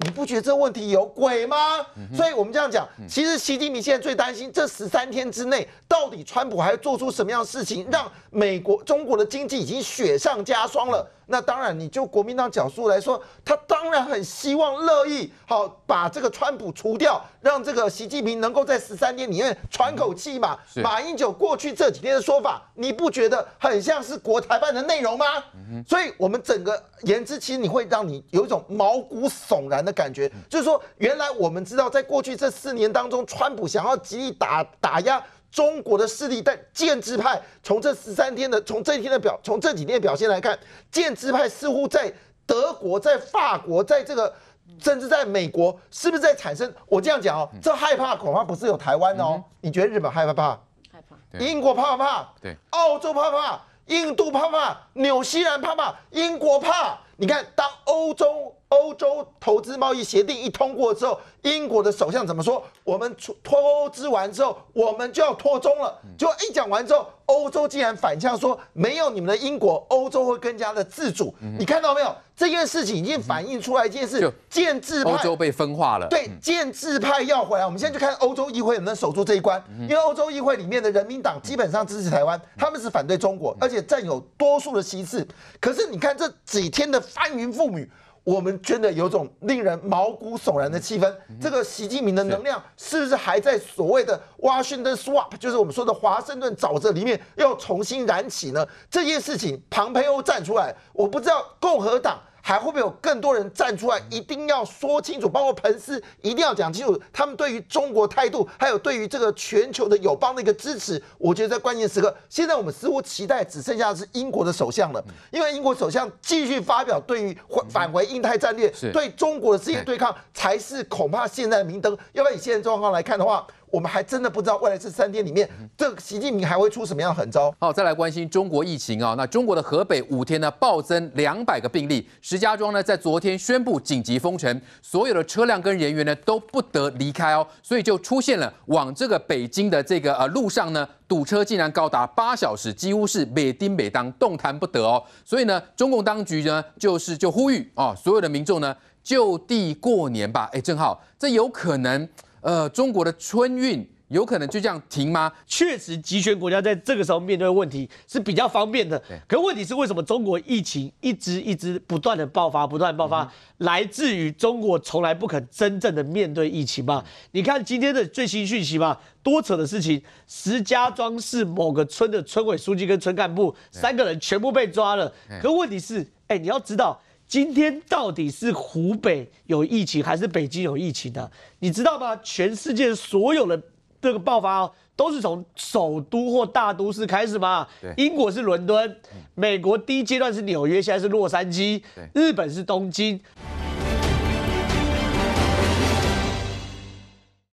你不觉得这问题有鬼吗？所以我们这样讲，其实习近平现在最担心这十三天之内，到底川普还要做出什么样的事情，让美国中国的经济已经雪上加霜了。那当然，你就国民党角度来说，他当然很希望、乐意好把这个川普除掉，让这个习近平能够在十三天里面喘口气嘛。马英九过去这几天的说法，你不觉得很像是国台办的内容吗？所以，我们整个言之，其实你会让你有一种毛骨悚然的感觉，就是说，原来我们知道，在过去这四年当中，川普想要极力打打压。中国的势力，但建制派从这十三天的，从这一天的表，从这几天的表现来看，建制派似乎在德国、在法国、在这个甚至在美国，是不是在产生？我这样讲哦，这害怕恐怕不是有台湾哦？你觉得日本害怕怕？害怕。英国怕不怕？对。澳洲怕不怕？印度怕不怕？纽西兰怕不怕？英国怕。你看，当欧洲欧洲投资贸易协定一通过之后，英国的首相怎么说？我们脱脱欧之完之后，我们就要脱中了。就一讲完之后，欧洲竟然反向说，没有你们的英国，欧洲会更加的自主。你看到没有？这件事情已经反映出来一件事：建制派欧洲被分化了。对，建制派要回来。我们现在去看欧洲议会能不能守住这一关，因为欧洲议会里面的人民党基本上支持台湾，他们是反对中国，而且占有多数的席次。可是你看这几天的。翻云覆雨，我们真的有种令人毛骨悚然的气氛。这个习近平的能量是不是还在所谓的华盛顿 Swap，就是我们说的华盛顿沼泽里面要重新燃起呢？这件事情，庞培欧站出来，我不知道共和党。还会不会有更多人站出来？一定要说清楚，包括彭斯一定要讲清楚他们对于中国态度，还有对于这个全球的友邦的一个支持。我觉得在关键时刻，现在我们似乎期待只剩下是英国的首相了，因为英国首相继续发表对于返回印太战略、对中国的这些对抗，才是恐怕现在的明灯。要不然以现在状况来看的话。我们还真的不知道未来这三天里面，这习近平还会出什么样狠招？好，再来关心中国疫情啊。那中国的河北五天呢暴增两百个病例，石家庄呢在昨天宣布紧急封城，所有的车辆跟人员呢都不得离开哦。所以就出现了往这个北京的这个呃路上呢堵车竟然高达八小时，几乎是每丁每当动弹不得哦。所以呢，中共当局呢就是就呼吁啊，所有的民众呢就地过年吧。哎，正好这有可能。呃，中国的春运有可能就这样停吗？确实，集权国家在这个时候面对的问题是比较方便的。可问题是，为什么中国疫情一直一直不断的爆发，不断爆发，来自于中国从来不肯真正的面对疫情嘛？你看今天的最新讯息嘛，多扯的事情，石家庄市某个村的村委书记跟村干部三个人全部被抓了。可问题是，哎，你要知道。今天到底是湖北有疫情还是北京有疫情的？你知道吗？全世界所有的这个爆发都是从首都或大都市开始嘛？英国是伦敦，美国第一阶段是纽约，现在是洛杉矶，日本是东京。